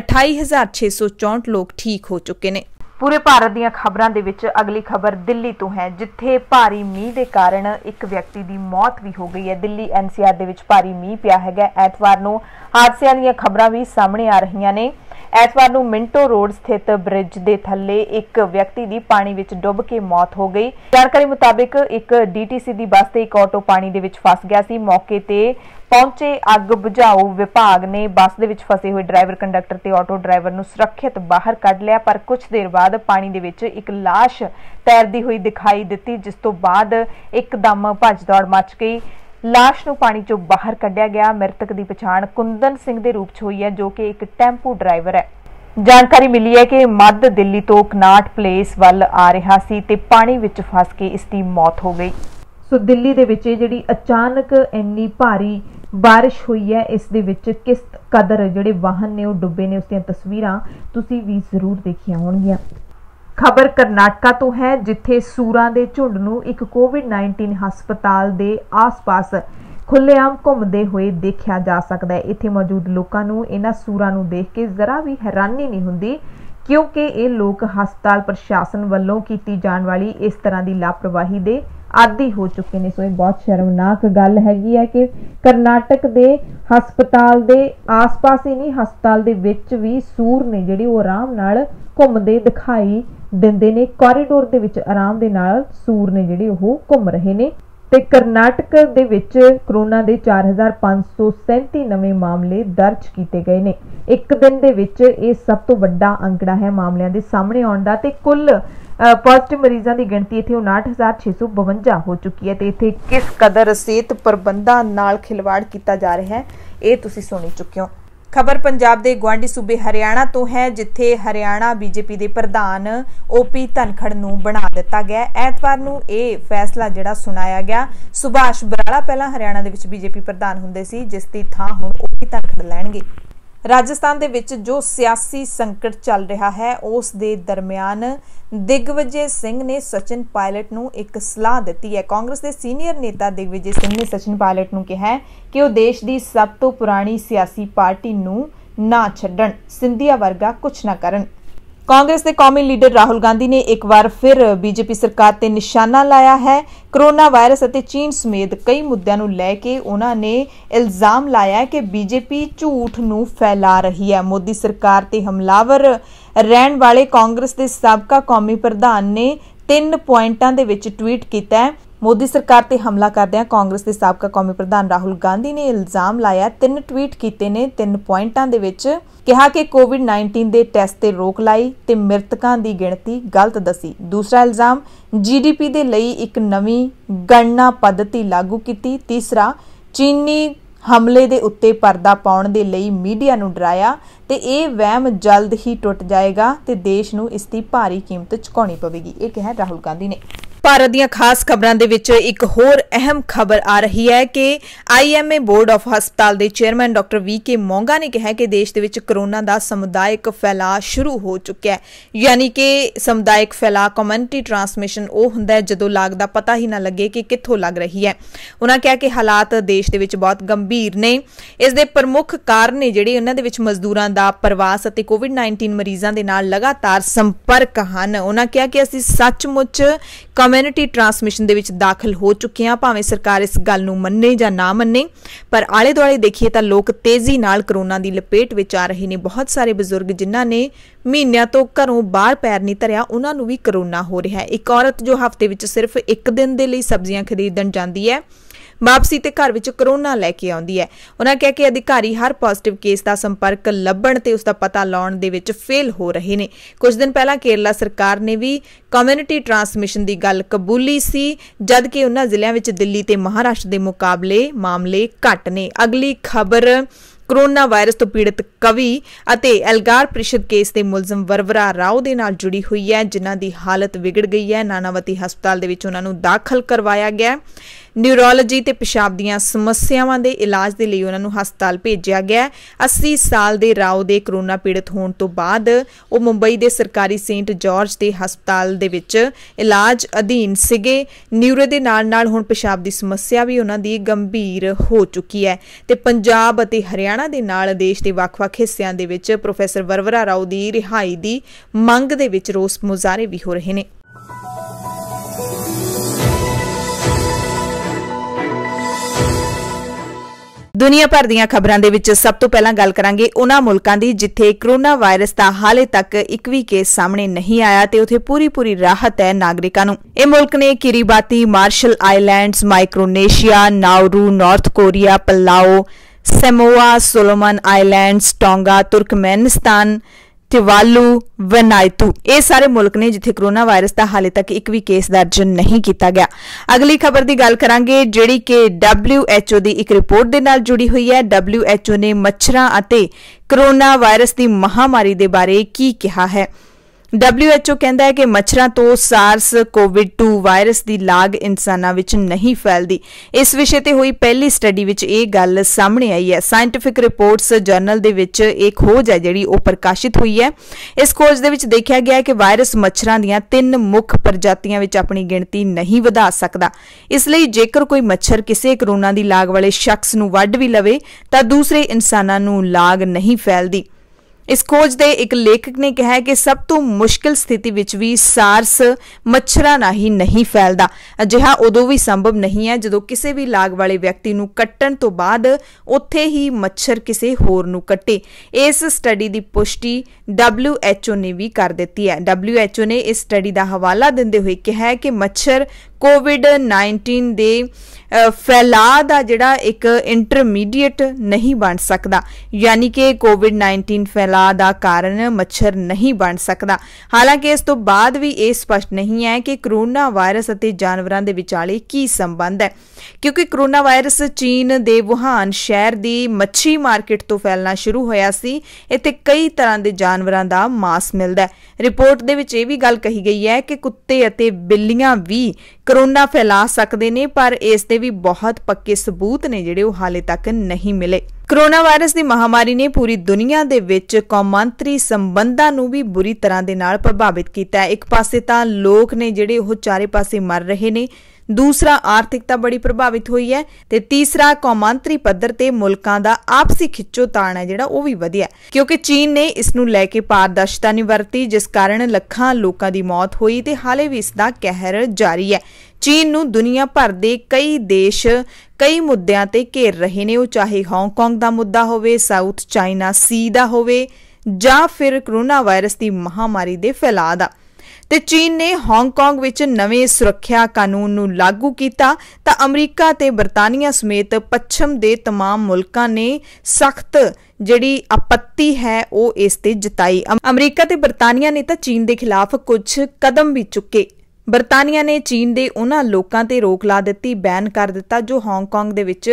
28664 ਲੋਕ ਠੀਕ ਹੋ ਚੁੱਕੇ ਨੇ ਪੂਰੇ ਭਾਰਤ ਦੀਆਂ ਖਬਰਾਂ ਦੇ ਵਿੱਚ ਅਗਲੀ ਖਬਰ ਦਿੱਲੀ ਤੋਂ ਹੈ ਜਿੱਥੇ ਭਾਰੀ ਮੀਂਹ ਦੇ ਕਾਰਨ ਇੱਕ ਵਿਅਕਤੀ ਦੀ ਮੌਤ ਵੀ ਹੋ ਗਈ ਹੈ ਦਿੱਲੀ ਐਨਸੀਆਰ ਦੇ ਵਿੱਚ ਭਾਰੀ ਮੀਂਹ ਪਿਆ ਹੈਗਾ ਐਤਵਾਰ ਨੂੰ ਹਾਦਸਿਆਂ ਦੀਆਂ ਖਬਰਾਂ ਵੀ ਸਾਹਮਣੇ ਆ ਰਹੀਆਂ ਨੇ ਐਤਵਾਰ ਨੂੰ ਮਿੰਟੋ ਰੋਡ ਸਥਿਤ ਬ੍ਰਿਜ ਦੇ ਥੱਲੇ ਇੱਕ ਵਿਅਕਤੀ ਦੀ ਪਾਣੀ ਵਿੱਚ ਡੁੱਬ ਕੇ ਮੌਤ ਹੋ ਗਈ ਜਾਣਕਾਰੀ ਮੁਤਾਬਕ ਇੱਕ ਡੀਟੀਸੀ ਦੀ ਬੱਸ ਤੇ ਇੱਕ ਆਟੋ ਪਾਣੀ ਦੇ ਵਿੱਚ ਫਸ ਗਿਆ ਸੀ ਮੌਕੇ ਤੇ ਪਹੁੰਚੇ ਅੱਗ ਬੁਝਾਊ ਵਿਭਾਗ ਨੇ ਬੱਸ ਦੇ ਵਿੱਚ ਫਸੇ ਹੋਏ ਡਰਾਈਵਰ ਕੰਡਕਟਰ ਤੇ ਆਟੋ ਡਰਾਈਵਰ ਨੂੰ ਸੁਰੱਖਿਅਤ ਬਾਹਰ ਕੱਢ ਲਿਆ ਪਰ ਕੁਝ ਦੇਰ ਬਾਅਦ ਪਾਣੀ ਦੇ ਵਿੱਚ ਇੱਕ ਲਾਸ਼ ਤੈਰਦੀ ਹੋਈ ਦਿਖਾਈ ਦਿੱਤੀ ਜਿਸ ਤੋਂ ਬਾਅਦ ਇੱਕਦਮ ਭੱਜ ਦੌੜ ਮਚ ਗਈ ਲਾਸ਼ ਨੂੰ ਪਾਣੀ ਚੋਂ ਬਾਹਰ ਕੱਢਿਆ ਗਿਆ ਮ੍ਰਿਤਕ ਦੀ ਪਛਾਣ ਕੁੰਦਨ ਸਿੰਘ ਦੇ ਰੂਪ 'ਚ ਹੋਈ ਹੈ ਜੋ ਕਿ ਇੱਕ ਟੈਂਪੂ ਡਰਾਈਵਰ ਹੈ ਜਾਣਕਾਰੀ ਮਿਲੀ ਹੈ ਕਿ ਮੱਧ ਦਿੱਲੀ ਤੋਂ ਕਨਾਟ ਪਲੇਸ ਵੱਲ ਆ ਰਿਹਾ ਸੀ ਤੇ ਪਾਣੀ ਵਿੱਚ ਫਸ ਕੇ ਇਸ ਦੀ ਮੌਤ ਹੋ ਗਈ ਸੋ ਦਿੱਲੀ ਦੇ ਵਿੱਚ ਜਿਹੜੀ ਅਚਾਨਕ ਇੰਨੀ ਭਾਰੀ ਬਾਰਿਸ਼ ਹੋਈ ਹੈ ਇਸ ਦੇ ਵਿੱਚ ਕਿਸ ਕਦਰ ਜਿਹੜੇ ਵਾਹਨ ਨੇ ਉਹ ਡੁੱਬੇ ਨੇ ਉਸ ਦੀਆਂ ਤਸਵੀਰਾਂ ਤੁਸੀਂ ਵੀ ਜ਼ਰੂਰ ਦੇਖੀਆਂ ਹੋਣਗੀਆਂ ਖਬਰ ਕਰਨਾਟਕਾ ਤੋਂ ਹੈ ਜਿੱਥੇ ਸੂਰਾਂ ਦੇ ਝੁੰਡ ਨੂੰ ਇੱਕ ਕੋਵਿਡ-19 ਹਸਪਤਾਲ ਦੇ ਆਸ-ਪਾਸ ਖੁੱਲੇਆਮ ਘੁੰਮਦੇ ਹੋਏ ਦੇਖਿਆ ਜਾ ਸਕਦਾ ਹੈ ਇੱਥੇ ਮੌਜੂਦ ਲੋਕਾਂ ਨੂੰ ਇਹਨਾਂ ਸੂਰਾਂ ਨੂੰ ਦੇਖ ਕੇ ਜ਼ਰਾ ਵੀ ਹੈਰਾਨੀ ਨਹੀਂ ਹੁੰਦੀ ਕਿਉਂਕਿ ਇਹ ਲੋਕ ਹਸਪਤਾਲ ਪ੍ਰਸ਼ਾਸਨ ਵੱਲੋਂ ਕੀਤੀ ਜਾਣ ਵਾਲੀ ਇਸ ਤਰ੍ਹਾਂ ਦੀ ਲਾਪਰਵਾਹੀ ਦੇ ਆਦੀ ਹੋ ਚੁੱਕੇ ਨੇ ਸੋ ਇਹ ਬਹੁਤ ਸ਼ਰਮਨਾਕ ਗੱਲ ਹੈਗੀ ਹੈ ਕਿ ਕਰਨਾਟਕ ਦੇ ਹਸਪਤਾਲ ਦੇ ਆਸ-ਪਾਸ ਹੀ ਨਹੀਂ ਹਸਪਤਾਲ ਦੇ ਵਿੱਚ ਵੀ ਸੂਰ ਨੇ ਜਿਹੜੇ ਉਹ ਆਰਾਮ ਨਾਲ ਘੁੰਮਦੇ ਦਿਖਾਈ ਦਿੰਦੇ ਨੇ ਕੋਰੀਡੋਰ ਦੇ ਵਿੱਚ ਆਰਾਮ ਦੇ ਨਾਲ ਸੂਰ ਨੇ ਜਿਹੜੇ ਉਹ ਘੁੰਮ ਰਹੇ ਨੇ ਤੇ ਕਰਨਾਟਕ ਦੇ ਵਿੱਚ ਕਰੋਨਾ ਦੇ 4537 ਨਵੇਂ ਮਾਮਲੇ ਦਰਜ ਕੀਤੇ ਗਏ ਨੇ ਇੱਕ ਦਿਨ ਦੇ ਵਿੱਚ ਇਹ ਸਭ ਤੋਂ ਵੱਡਾ ਅੰਕੜਾ ਹੈ ਮਾਮਲਿਆਂ ਦੇ ਸਾਹਮਣੇ ਆਉਣ ਦਾ ਤੇ ਕੁੱਲ ਪੋਜ਼ਿਟਿਵ ਮਰੀਜ਼ਾਂ ਦੀ ਗਿਣਤੀ ਇੱਥੇ 59652 ਹੋ ਚੁੱਕੀ ਹੈ ਤੇ ਇੱਥੇ ਕਿਸ ਕਦਰ ਸਿਹਤ ਪ੍ਰਬੰਧਾਂ ਨਾਲ ਖਿਲਵਾੜ ਕੀਤਾ ਜਾ ਰਿਹਾ ਹੈ ਇਹ ਤੁਸੀਂ ਸੁਣੀ ਚੁੱਕੇ ਹੋ ਖਬਰ ਪੰਜਾਬ ਦੇ ਗਵਾਂਡੀ ਸੂਬੇ ਹਰਿਆਣਾ ਤੋਂ ਹੈ ਜਿੱਥੇ ਹਰਿਆਣਾ ਬੀਜੇਪੀ ਦੇ ਪ੍ਰਧਾਨ ਓਪੀ ਧਨਖੜ ਨੂੰ ਬਣਾ ਦਿੱਤਾ ਗਿਆ ਐਤਵਾਰ ਨੂੰ ਇਹ ਫੈਸਲਾ ਜਿਹੜਾ ਸੁਣਾਇਆ ਗਿਆ ਸੁਭਾਸ਼ ਬਰਾਲਾ ਪਹਿਲਾਂ ਹਰਿਆਣਾ ਦੇ ਵਿੱਚ ਬੀਜੇਪੀ ਪ੍ਰਧਾਨ ਹੁੰਦੇ ਸੀ ਜਿਸ ਦੀ ਥਾਂ ਹੁਣ ਓਪੀ ਧਨਖੜ ਲੈਣਗੇ ਰਾਜਸਥਾਨ ਦੇ ਵਿੱਚ ਜੋ ਸਿਆਸੀ ਸੰਕਟ ਚੱਲ ਰਿਹਾ ਹੈ ਉਸ ਦੇ ਦਰਮਿਆਨ ਦਿਗਵਜੇ ਸਿੰਘ ਨੇ ਸਚਨ ਪਾਇਲਟ ਨੂੰ ਇੱਕ ਸਲਾਹ ਦਿੱਤੀ ਹੈ ਕਾਂਗਰਸ ਦੇ ਸੀਨੀਅਰ ਨੇਤਾ ਦਿਗਵਜੇ ਸਿੰਘ ਨੇ ਸਚਨ ਪਾਇਲਟ ਨੂੰ ਕਿਹਾ ਕਿ ਉਹ ਦੇਸ਼ ਦੀ ਸਭ ਤੋਂ ਪੁਰਾਣੀ ਸਿਆਸੀ ਪਾਰਟੀ ਨੂੰ ਨਾ ਛੱਡਣ ਸਿੰਧੀਆ ਵਰਗਾ ਕੁਝ ਨਾ ਕਰਨ ਕਾਂਗਰਸ ਦੇ ਕੌਮੀ ਲੀਡਰ ਰਾਹੁਲ ਗਾਂਧੀ ਨੇ ਇੱਕ ਵਾਰ ਫਿਰ ਬੀਜੇਪੀ ਸਰਕਾਰ ਤੇ ਨਿਸ਼ਾਨਾ ਲਾਇਆ ਹੈ ਕਰੋਨਾ ਵਾਇਰਸ ਅਤੇ ਚੀਨ ਸਮੇਤ ਕਈ ਮੁੱਦਿਆਂ ਨੂੰ ਲੈ ਕੇ ਉਹਨਾਂ ਨੇ ਇਲਜ਼ਾਮ ਲਾਇਆ ਕਿ ਬੀਜੇਪੀ ਝੂਠ ਨੂੰ ਫੈਲਾ ਰਹੀ ਹੈ ਮੋਦੀ ਸਰਕਾਰ ਤੇ ਹਮਲਾਵਰ ਰਹਿਣ ਵਾਲੇ ਕਾਂਗਰਸ ਦੇ ਸਾਬਕਾ ਕੌਮੀ ਪ੍ਰਧਾਨ ਨੇ ਤਿੰਨ ਪੁਆਇੰਟਾਂ ਦੇ ਵਿੱਚ ਟਵੀਟ ਕੀਤਾ ਹੈ ਮੋਦੀ ਸਰਕਾਰ ਤੇ ਹਮਲਾ ਕਰਦਿਆਂ ਕਾਂਗਰਸ ਦੇ ਸਾਬਕਾ ਕੌਮੀ ਪ੍ਰਧਾਨ ਰਾਹੁਲ ਗਾਂਧੀ ਨੇ ਇਲਜ਼ਾਮ ਲਾਇਆ ਤਿੰਨ ਟਵੀਟ ਕੀਤੇ ਨੇ ਤਿੰਨ ਪੁਆਇੰਟਾਂ ਦੇ ਵਿੱਚ ਕਿਹਾ ਕਿ ਕੋਵਿਡ-19 ਦੇ ਟੈਸਟ ਤੇ ਰੋਕ ਲਾਈ ਤੇ ਮ੍ਰਿਤਕਾਂ ਦੀ ਗਿਣਤੀ ਗਲਤ ਦੱਸੀ ਦੂਸਰਾ ਇਲਜ਼ਾਮ ਜੀਡੀਪੀ ਦੇ ਲਈ ਇੱਕ ਨਵੀਂ ਗਣਨਾ ਪੱਧਤੀ ਲਾਗੂ ਕੀਤੀ ਤੀਸਰਾ ਚੀਨੀ ਹਮਲੇ ਦੇ ਉੱਤੇ ਪਰਦਾ ਪਾਉਣ ਦੇ ਲਈ ਮੀਡੀਆ ਨੂੰ ਡਰਾਇਆ ਤੇ ਇਹ ਵਹਿਮ ਜਲਦ ਹੀ ਟੁੱਟ ਜਾਏਗਾ ਤੇ ਦੇਸ਼ ਨੂੰ ਇਸ ਦੀ ਭਾਰੀ ਕੀਮਤ ਚੁਕਾਉਣੀ ਪਵੇਗੀ ਇਹ ਕਿਹਾ ਰਾਹੁਲ ਗਾਂਧੀ ਨੇ ਭਾਰਤ ਦੀਆਂ ਖਾਸ ਖਬਰਾਂ ਦੇ ਵਿੱਚ ਇੱਕ ਹੋਰ ਅਹਿਮ ਖਬਰ ਆ ਰਹੀ ਹੈ ਕਿ ਆਈਐਮਏ ਬੋਰਡ ਆਫ ਹਸਪਤਾਲ ਦੇ ਚੇਅਰਮੈਨ ਡਾਕਟਰ ਵੀਕੇ ਮੋਂਗਾ ਨੇ ਕਿਹਾ ਕਿ ਦੇਸ਼ ਦੇ ਵਿੱਚ ਕਰੋਨਾ ਦਾ ਸਮੁਦਾਇਕ ਫੈਲਾਅ ਸ਼ੁਰੂ ਹੋ ਚੁੱਕਿਆ ਹੈ ਯਾਨੀ ਕਿ ਸਮੁਦਾਇਕ ਫੈਲਾਅ ਕਮਿਊਨਿਟੀ ਟ੍ਰਾਂਸਮਿਸ਼ਨ ਉਹ ਹੁੰਦਾ ਹੈ ਜਦੋਂ ਲਾਗ ਦਾ ਪਤਾ ਹੀ ਨਾ ਲੱਗੇ ਕਿ ਕਿੱਥੋਂ ਲੱਗ ਰਹੀ ਹੈ ਉਹਨਾਂ ਕਿਹਾ ਕਿ ਹਾਲਾਤ ਦੇਸ਼ ਦੇ ਵਿੱਚ ਬਹੁਤ ਗੰਭੀਰ ਨੇ ਇਸ ਦੇ ਪ੍ਰਮੁੱਖ ਕਾਰਨ ਨੇ ਜਿਹੜੇ ਉਹਨਾਂ ਦੇ ਵਿੱਚ ਮਜ਼ਦੂਰਾਂ ਦਾ ਪ੍ਰਵਾਸ ਅਤੇ ਕੋਵਿਡ-19 ਮਰੀਜ਼ਾਂ ਦੇ ਨਾਲ ਲਗਾਤਾਰ ਸੰਪਰਕ ਹਨ ਉਹਨਾਂ ਕਿਹਾ ਕਿ ਅਸੀਂ ਸੱਚਮੁੱਚ ਕਮਿਊਨਿਟੀ ਟਰਾਂਸਮਿਸ਼ਨ ਦੇ ਵਿੱਚ ਦਾਖਲ ਹੋ ਚੁੱਕੇ ਆ ਭਾਵੇਂ ਸਰਕਾਰ ਇਸ ਗੱਲ ਨੂੰ ਮੰਨੇ ਜਾਂ ਨਾ ਮੰਨੇ ਪਰ ਆਲੇ ਦੁਆਲੇ ਦੇਖੀਏ ਤਾਂ ਲੋਕ ਤੇਜ਼ੀ ਨਾਲ ਕਰੋਨਾ ਦੀ ਲਪੇਟ ਵਿੱਚ ਆ ਰਹੇ ਨੇ ਬਹੁਤ ਸਾਰੇ ਬਜ਼ੁਰਗ ਜਿਨ੍ਹਾਂ ਨੇ ਮਹੀਨਿਆਂ ਤੋਂ ਘਰੋਂ ਬਾਹਰ ਪੈਰ ਨਹੀਂ ਧਰਿਆ ਉਹਨਾਂ ਨੂੰ ਵੀ ਕਰੋਨਾ ਹੋ ਰਿਹਾ ਹੈ ਇੱਕ ਔਰਤ ਜੋ ਹਫ਼ਤੇ ਵਿੱਚ ਸਿਰਫ ਇੱਕ ਦਿਨ ਦੇ ਲਈ ਸਬਜ਼ੀਆਂ ਖਰੀਦਣ ਜਾਂਦੀ ਹੈ ਵਾਪਸੀ ਤੇ ਘਰ ਵਿੱਚ ਕਰੋਨਾ ਲੈ ਕੇ ਆਉਂਦੀ ਹੈ ਉਹਨਾਂ ਕਹਿ ਕੇ ਅਧਿਕਾਰੀ ਹਰ ਪੋਜ਼ਿਟਿਵ ਕੇਸ ਦਾ ਸੰਪਰਕ ਲੱਭਣ ਤੇ ਉਸ ਦਾ ਪਤਾ ਲਾਉਣ ਦੇ ਵਿੱਚ ਫੇਲ ਹੋ ਰਹੇ ਨੇ ਕੁਝ ਦਿਨ ਪਹਿਲਾਂ ਕੇਰਲਾ ਸਰਕਾਰ ਨੇ ਵੀ ਕਮਿਊਨਿਟੀ ਟਰਾਂਸਮਿਸ਼ਨ ਦੀ ਗੱਲ ਕਬੂਲੀ ਸੀ ਜਦ ਕਿ ਉਹਨਾਂ ਜ਼ਿਲ੍ਹਿਆਂ ਵਿੱਚ ਦਿੱਲੀ ਤੇ ਮਹਾਰਾਸ਼ਟਰ ਦੇ ਮੁਕਾਬਲੇ ਮਾਮਲੇ ਘੱਟ ਨੇ ਅਗਲੀ ਖਬਰ ਕਰੋਨਾ ਵਾਇਰਸ ਤੋਂ ਪੀੜਤ ਕਵੀ ਅਤੇ ਐਲਗਾਰ ਪ੍ਰੀਸ਼ਦ ਕੇਸ ਦੇ ਮੁਲਜ਼ਮ ਵਰਵਰਾ ਰਾਓ ਦੇ ਨਾਲ ਜੁੜੀ ਹੋਈ ਹੈ ਜਿਨ੍ਹਾਂ ਦੀ ਹਾਲਤ ਵਿਗੜ ਗਈ ਹੈ ਨਾਨਾਵਤੀ ਹਸਪਤਾਲ ਦੇ ਵਿੱਚ ਉਹਨਾਂ ਨੂੰ ਦਾਖਲ ਕਰਵਾਇਆ ਗਿਆ ਨਿਊਰੋਲੋਜੀ ਤੇ ਪਿਸ਼ਾਬ ਦੀਆਂ ਸਮੱਸਿਆਵਾਂ ਦੇ ਇਲਾਜ ਦੇ ਲਈ ਉਹਨਾਂ ਨੂੰ ਹਸਪਤਾਲ ਭੇਜਿਆ ਗਿਆ 80 ਸਾਲ ਦੇ ਰਾਓ ਦੇ ਕਰੋਨਾ ਪੀੜਤ ਹੋਣ ਤੋਂ ਬਾਅਦ ਉਹ ਮੁੰਬਈ ਦੇ ਸਰਕਾਰੀ ਸੇਂਟ ਜਾਰਜ ਦੇ ਹਸਪਤਾਲ ਦੇ ਵਿੱਚ ਇਲਾਜ ਅਧੀਨ ਸੀਗੇ ਨਿਊਰੋ ਦੇ ਨਾਲ-ਨਾਲ ਹੁਣ ਪਿਸ਼ਾਬ ਦੀ ਸਮੱਸਿਆ ਵੀ ਉਹਨਾਂ ਦੀ ਗੰਭੀਰ ਹੋ ਚੁੱਕੀ ਹੈ ਤੇ ਪੰਜਾਬ ਅਤੇ ਹਰਿਆਣਾ ਦੇ ਨਾਲ ਦੇਸ਼ ਦੇ ਵੱਖ-ਵੱਖ ਹਿੱਸਿਆਂ ਦੇ ਵਿੱਚ ਪ੍ਰੋਫੈਸਰ ਵਰਵਰਾ ਰਾਓ ਦੀ ਰਿਹਾਈ ਦੀ ਮੰਗ ਦੇ ਵਿੱਚ ਰੋਸ ਮੁਜ਼ਾਹਰੇ ਵੀ ਹੋ ਰਹੇ ਨੇ ਦੁਨੀਆ ਭਰ ਦੀਆਂ ਖਬਰਾਂ ਦੇ ਵਿੱਚ ਸਭ ਤੋਂ ਪਹਿਲਾਂ ਗੱਲ ਕਰਾਂਗੇ ਉਹਨਾਂ ਮੁਲਕਾਂ ਦੀ ਜਿੱਥੇ ਕਰੋਨਾ ਵਾਇਰਸ ਦਾ ਹਾਲੇ ਤੱਕ ਇੱਕ ਵੀ ਕੇਸ ਸਾਹਮਣੇ ਨਹੀਂ ਆਇਆ ਤੇ ਉਥੇ ਪੂਰੀ ਪੂਰੀ ਰਾਹਤ ਹੈ ਨਾਗਰਿਕਾਂ ਨੂੰ ਇਹ ਮੁਲਕ ਨੇ Kiribati Marshall Islands Micronesia Nauru North Korea Palau Samoa Solomon Islands Tonga Turkmenistan Tuvalu Vanuatu ਇਹ ਸਾਰੇ ਮੁਲਕ ਨੇ ਜਿੱਥੇ ਕਰੋਨਾ ਵਾਇਰਸ ਦਾ ਹਾਲੇ ਤੱਕ ਇੱਕ ਵੀ ਕੇਸ ਦਰਜ ਨਹੀਂ ਕੀਤਾ ਗਿਆ ਅਗਲੀ ਖਬਰ ਦੀ ਗੱਲ ਕਰਾਂਗੇ ਜਿਹੜੀ ਕਿ WHO ਦੀ ਇੱਕ ਰਿਪੋਰਟ ਦੇ ਨਾਲ ਜੁੜੀ ਹੋਈ ਹੈ WHO ਨੇ ਮੱਛਰਾਂ ਅਤੇ ਕਰੋਨਾ ਵਾਇਰਸ ਦੀ ਮਹਾਮਾਰੀ ਦੇ ਬਾਰੇ ਕੀ ਕਿਹਾ ਹੈ WHO ਕਹਿੰਦਾ ਹੈ ਕਿ ਮੱਛਰਾਂ ਤੋਂ SARS COVID-2 ਵਾਇਰਸ ਦੀ ਲਾਗ ਇਨਸਾਨਾਂ ਵਿੱਚ ਨਹੀਂ ਫੈਲਦੀ ਇਸ ਵਿਸ਼ੇ ਤੇ ਹੋਈ ਪਹਿਲੀ ਸਟੱਡੀ ਵਿੱਚ ਇਹ ਗੱਲ ਸਾਹਮਣੇ ਆਈ ਹੈ ਸਾਇੰਟਿਫਿਕ ਰਿਪੋਰਟਸ ਜਰਨਲ ਦੇ ਵਿੱਚ ਇੱਕ ਖੋਜ ਹੈ ਜਿਹੜੀ ਉਹ ਪ੍ਰਕਾਸ਼ਿਤ ਹੋਈ ਹੈ ਇਸ ਖੋਜ ਦੇ ਵਿੱਚ ਦੇਖਿਆ ਗਿਆ ਹੈ ਕਿ ਵਾਇਰਸ ਮੱਛਰਾਂ ਦੀਆਂ ਤਿੰਨ ਮੁੱਖ ਪ੍ਰਜਾਤੀਆਂ ਵਿੱਚ ਆਪਣੀ ਗਿਣਤੀ ਨਹੀਂ ਵਧਾ ਸਕਦਾ ਇਸ ਲਈ ਜੇਕਰ ਕੋਈ ਮੱਛਰ ਕਿਸੇ ਕਰੋਨਾ ਦੀ ਲਾਗ ਵਾਲੇ ਸ਼ਖਸ ਨੂੰ ਵੱਢ ਵੀ ਲਵੇ ਤਾਂ ਦੂਸਰੇ ਇਨਸਾਨਾਂ ਨੂੰ ਲਾਗ ਨਹੀਂ ਫੈਲਦੀ ਇਸ ਖੋਜ ਦੇ ਇੱਕ ਲੇਖਕ ਨੇ ਕਿਹਾ ਕਿ ਸਭ ਤੋਂ ਮੁਸ਼ਕਲ ਸਥਿਤੀ ਵਿੱਚ ਵੀ SARS ਮੱਛਰਾਂ ਹੀ ਨਹੀਂ ਫੈਲਦਾ ਅਜਿਹਾ ਉਦੋਂ ਵੀ ਸੰਭਵ ਨਹੀਂ ਹੈ ਜਦੋਂ ਕਿਸੇ ਵੀ ਲਾਗ ਵਾਲੇ ਵਿਅਕਤੀ ਨੂੰ ਕੱਟਣ ਤੋਂ ਬਾਅਦ ਉੱਥੇ ਹੀ ਮੱਛਰ ਕਿਸੇ ਹੋਰ ਨੂੰ ਕੱਟੇ ਇਸ ਸਟੱਡੀ ਦੀ ਪੁਸ਼ਟੀ WHO ਨੇ ਵੀ ਕਰ ਦਿੱਤੀ ਹੈ WHO ਨੇ ਇਸ ਸਟੱਡੀ ਦਾ ਹਵਾਲਾ ਦਿੰਦੇ ਹੋਏ ਕਿਹਾ ਹੈ ਕਿ ਮੱਛਰ ਕੋਵਿਡ-19 ਦੇ ਫੈਲਾਅ ਦਾ ਜਿਹੜਾ ਇੱਕ ਇੰਟਰਮੀਡੀਏਟ ਨਹੀਂ ਬਣ ਸਕਦਾ ਯਾਨੀ ਕਿ ਕੋਵਿਡ-19 ਫੈਲਾਅ ਦਾ ਕਾਰਨ ਮੱਛਰ ਨਹੀਂ ਬਣ ਸਕਦਾ ਹਾਲਾਂਕਿ ਇਸ ਤੋਂ ਬਾਅਦ ਵੀ ਇਹ ਸਪਸ਼ਟ ਨਹੀਂ ਹੈ ਕਿ ਕਰੋਨਾ ਵਾਇਰਸ ਅਤੇ ਜਾਨਵਰਾਂ ਦੇ ਵਿਚਾਲੇ ਕੀ ਸੰਬੰਧ ਹੈ ਕਿਉਂਕਿ ਕਰੋਨਾ ਵਾਇਰਸ ਚੀਨ ਦੇ ਵੁਹਾਨ ਸ਼ਹਿਰ ਦੀ ਮੱਛੀ ਮਾਰਕੀਟ ਤੋਂ ਫੈਲਣਾ ਸ਼ੁਰੂ ਹੋਇਆ ਸੀ ਇੱਥੇ ਕਈ ਤਰ੍ਹਾਂ ਦੇ ਜਾਨਵਰਾਂ ਦਾ ਮਾਸ ਮਿਲਦਾ ਹੈ ਰਿਪੋਰਟ ਦੇ ਵਿੱਚ ਇਹ ਵੀ ਗੱਲ ਕਹੀ ਗਈ ਹੈ ਕਿ ਕੁੱਤੇ ਅਤੇ ਬਿੱਲੀਆਂ ਵੀ ਕਰੋਨਾ ਫੈਲਾ ਸਕਦੇ ਨੇ ਪਰ ਇਸ ਦੇ ਵੀ ਬਹੁਤ ਪੱਕੇ ਸਬੂਤ ਨੇ ਜਿਹੜੇ ਉਹ ਹਾਲੇ ਤੱਕ ਨਹੀਂ ਮਿਲੇ ਕਰੋਨਾ ਵਾਇਰਸ ਦੀ ਮਹਾਮਾਰੀ ਨੇ ਪੂਰੀ ਦੁਨੀਆ ਦੇ ਵਿੱਚ ਕੌਮਾਂਤਰੀ ਸੰਬੰਧਾਂ ਨੂੰ ਵੀ ਬੁਰੀ ਤਰ੍ਹਾਂ ਦੇ ਨਾਲ ਪ੍ਰਭਾਵਿਤ ਕੀਤਾ ਹੈ ਇੱਕ ਪਾਸੇ ਤਾਂ ਲੋਕ ਨੇ ਜਿਹੜੇ ਉਹ ਚਾਰੇ ਪਾਸੇ ਮਰ ਰਹੇ ਨੇ ਦੂਸਰਾ ਆਰਥਿਕਤਾ ਬੜੀ ਪ੍ਰਭਾਵਿਤ ਹੋਈ ਹੈ ਤੇ ਤੀਸਰਾ ਕੌਮਾਂਤਰੀ ਪੱਧਰ ਤੇ ਮੁਲਕਾਂ ਦਾ ਆਪਸੀ ਖਿੱਚੋ ਤਾਣ ਹੈ ਜਿਹੜਾ ਉਹ ਵੀ ਵਧਿਆ ਕਿਉਂਕਿ ਚੀਨ ਨੇ ਇਸ ਨੂੰ ਲੈ ਕੇ ਪਾਰਦਰਸ਼ਤਾ ਨਹੀਂ ਵਰਤੀ ਜਿਸ ਕਾਰਨ ਲੱਖਾਂ ਲੋਕਾਂ ਦੀ ਮੌਤ ਹੋਈ ਤੇ ਹਾਲੇ ਵੀ ਇਸ ਦਾ ਕਹਿਰ ਜਾਰੀ ਹੈ ਚੀਨ ਨੂੰ ਦੁਨੀਆ ਭਰ ਦੇ ਕਈ ਦੇਸ਼ ਕਈ ਮੁੱਦਿਆਂ ਤੇ ਘੇਰ ਰਹੇ ਨੇ ਉਹ ਚਾਹੇ ਹਾਂਗਕਾਂਗ ਦਾ ਮੁੱਦਾ ਹੋਵੇ ਸਾਊਥ ਚਾਈਨਾ ਸੀ ਦਾ ਹੋਵੇ ਜਾਂ ਫਿਰ ਕਰੋਨਾ ਵਾਇਰਸ ਦੀ ਮਹਾਮਾਰੀ ਦੇ ਫੈਲਾਅ ਦਾ ਤੇ ਚੀਨ ਨੇ ਹਾਂਗਕਾਂਗ ਵਿੱਚ ਨਵੇਂ ਸੁਰੱਖਿਆ ਕਾਨੂੰਨ ਨੂੰ ਲਾਗੂ ਕੀਤਾ ਤਾਂ ਅਮਰੀਕਾ ਤੇ ਬਰਤਾਨੀਆ ਸਮੇਤ ਪੱਛਮ ਦੇ तमाम ਮੁਲਕਾਂ ਨੇ ਸਖਤ ਜਿਹੜੀ ਆਪੱਤੀ ਹੈ ਉਹ ਇਸ ਤੇ ਜਤਾਈ ਅਮਰੀਕਾ ਤੇ ਬਰਤਾਨੀਆ ਨੇ ਤਾਂ ਚੀਨ ਦੇ ਖਿਲਾਫ ਕੁਝ ਕਦਮ ਵੀ ਚੁੱਕੇ ਬਰਤਾਨੀਆ ਨੇ ਚੀਨ ਦੇ ਉਹਨਾਂ ਲੋਕਾਂ ਤੇ ਰੋਕ ਲਾ ਦਿੱਤੀ ਬੈਨ ਕਰ ਦਿੱਤਾ ਜੋ ਹਾਂਗਕਾਂਗ ਦੇ ਵਿੱਚ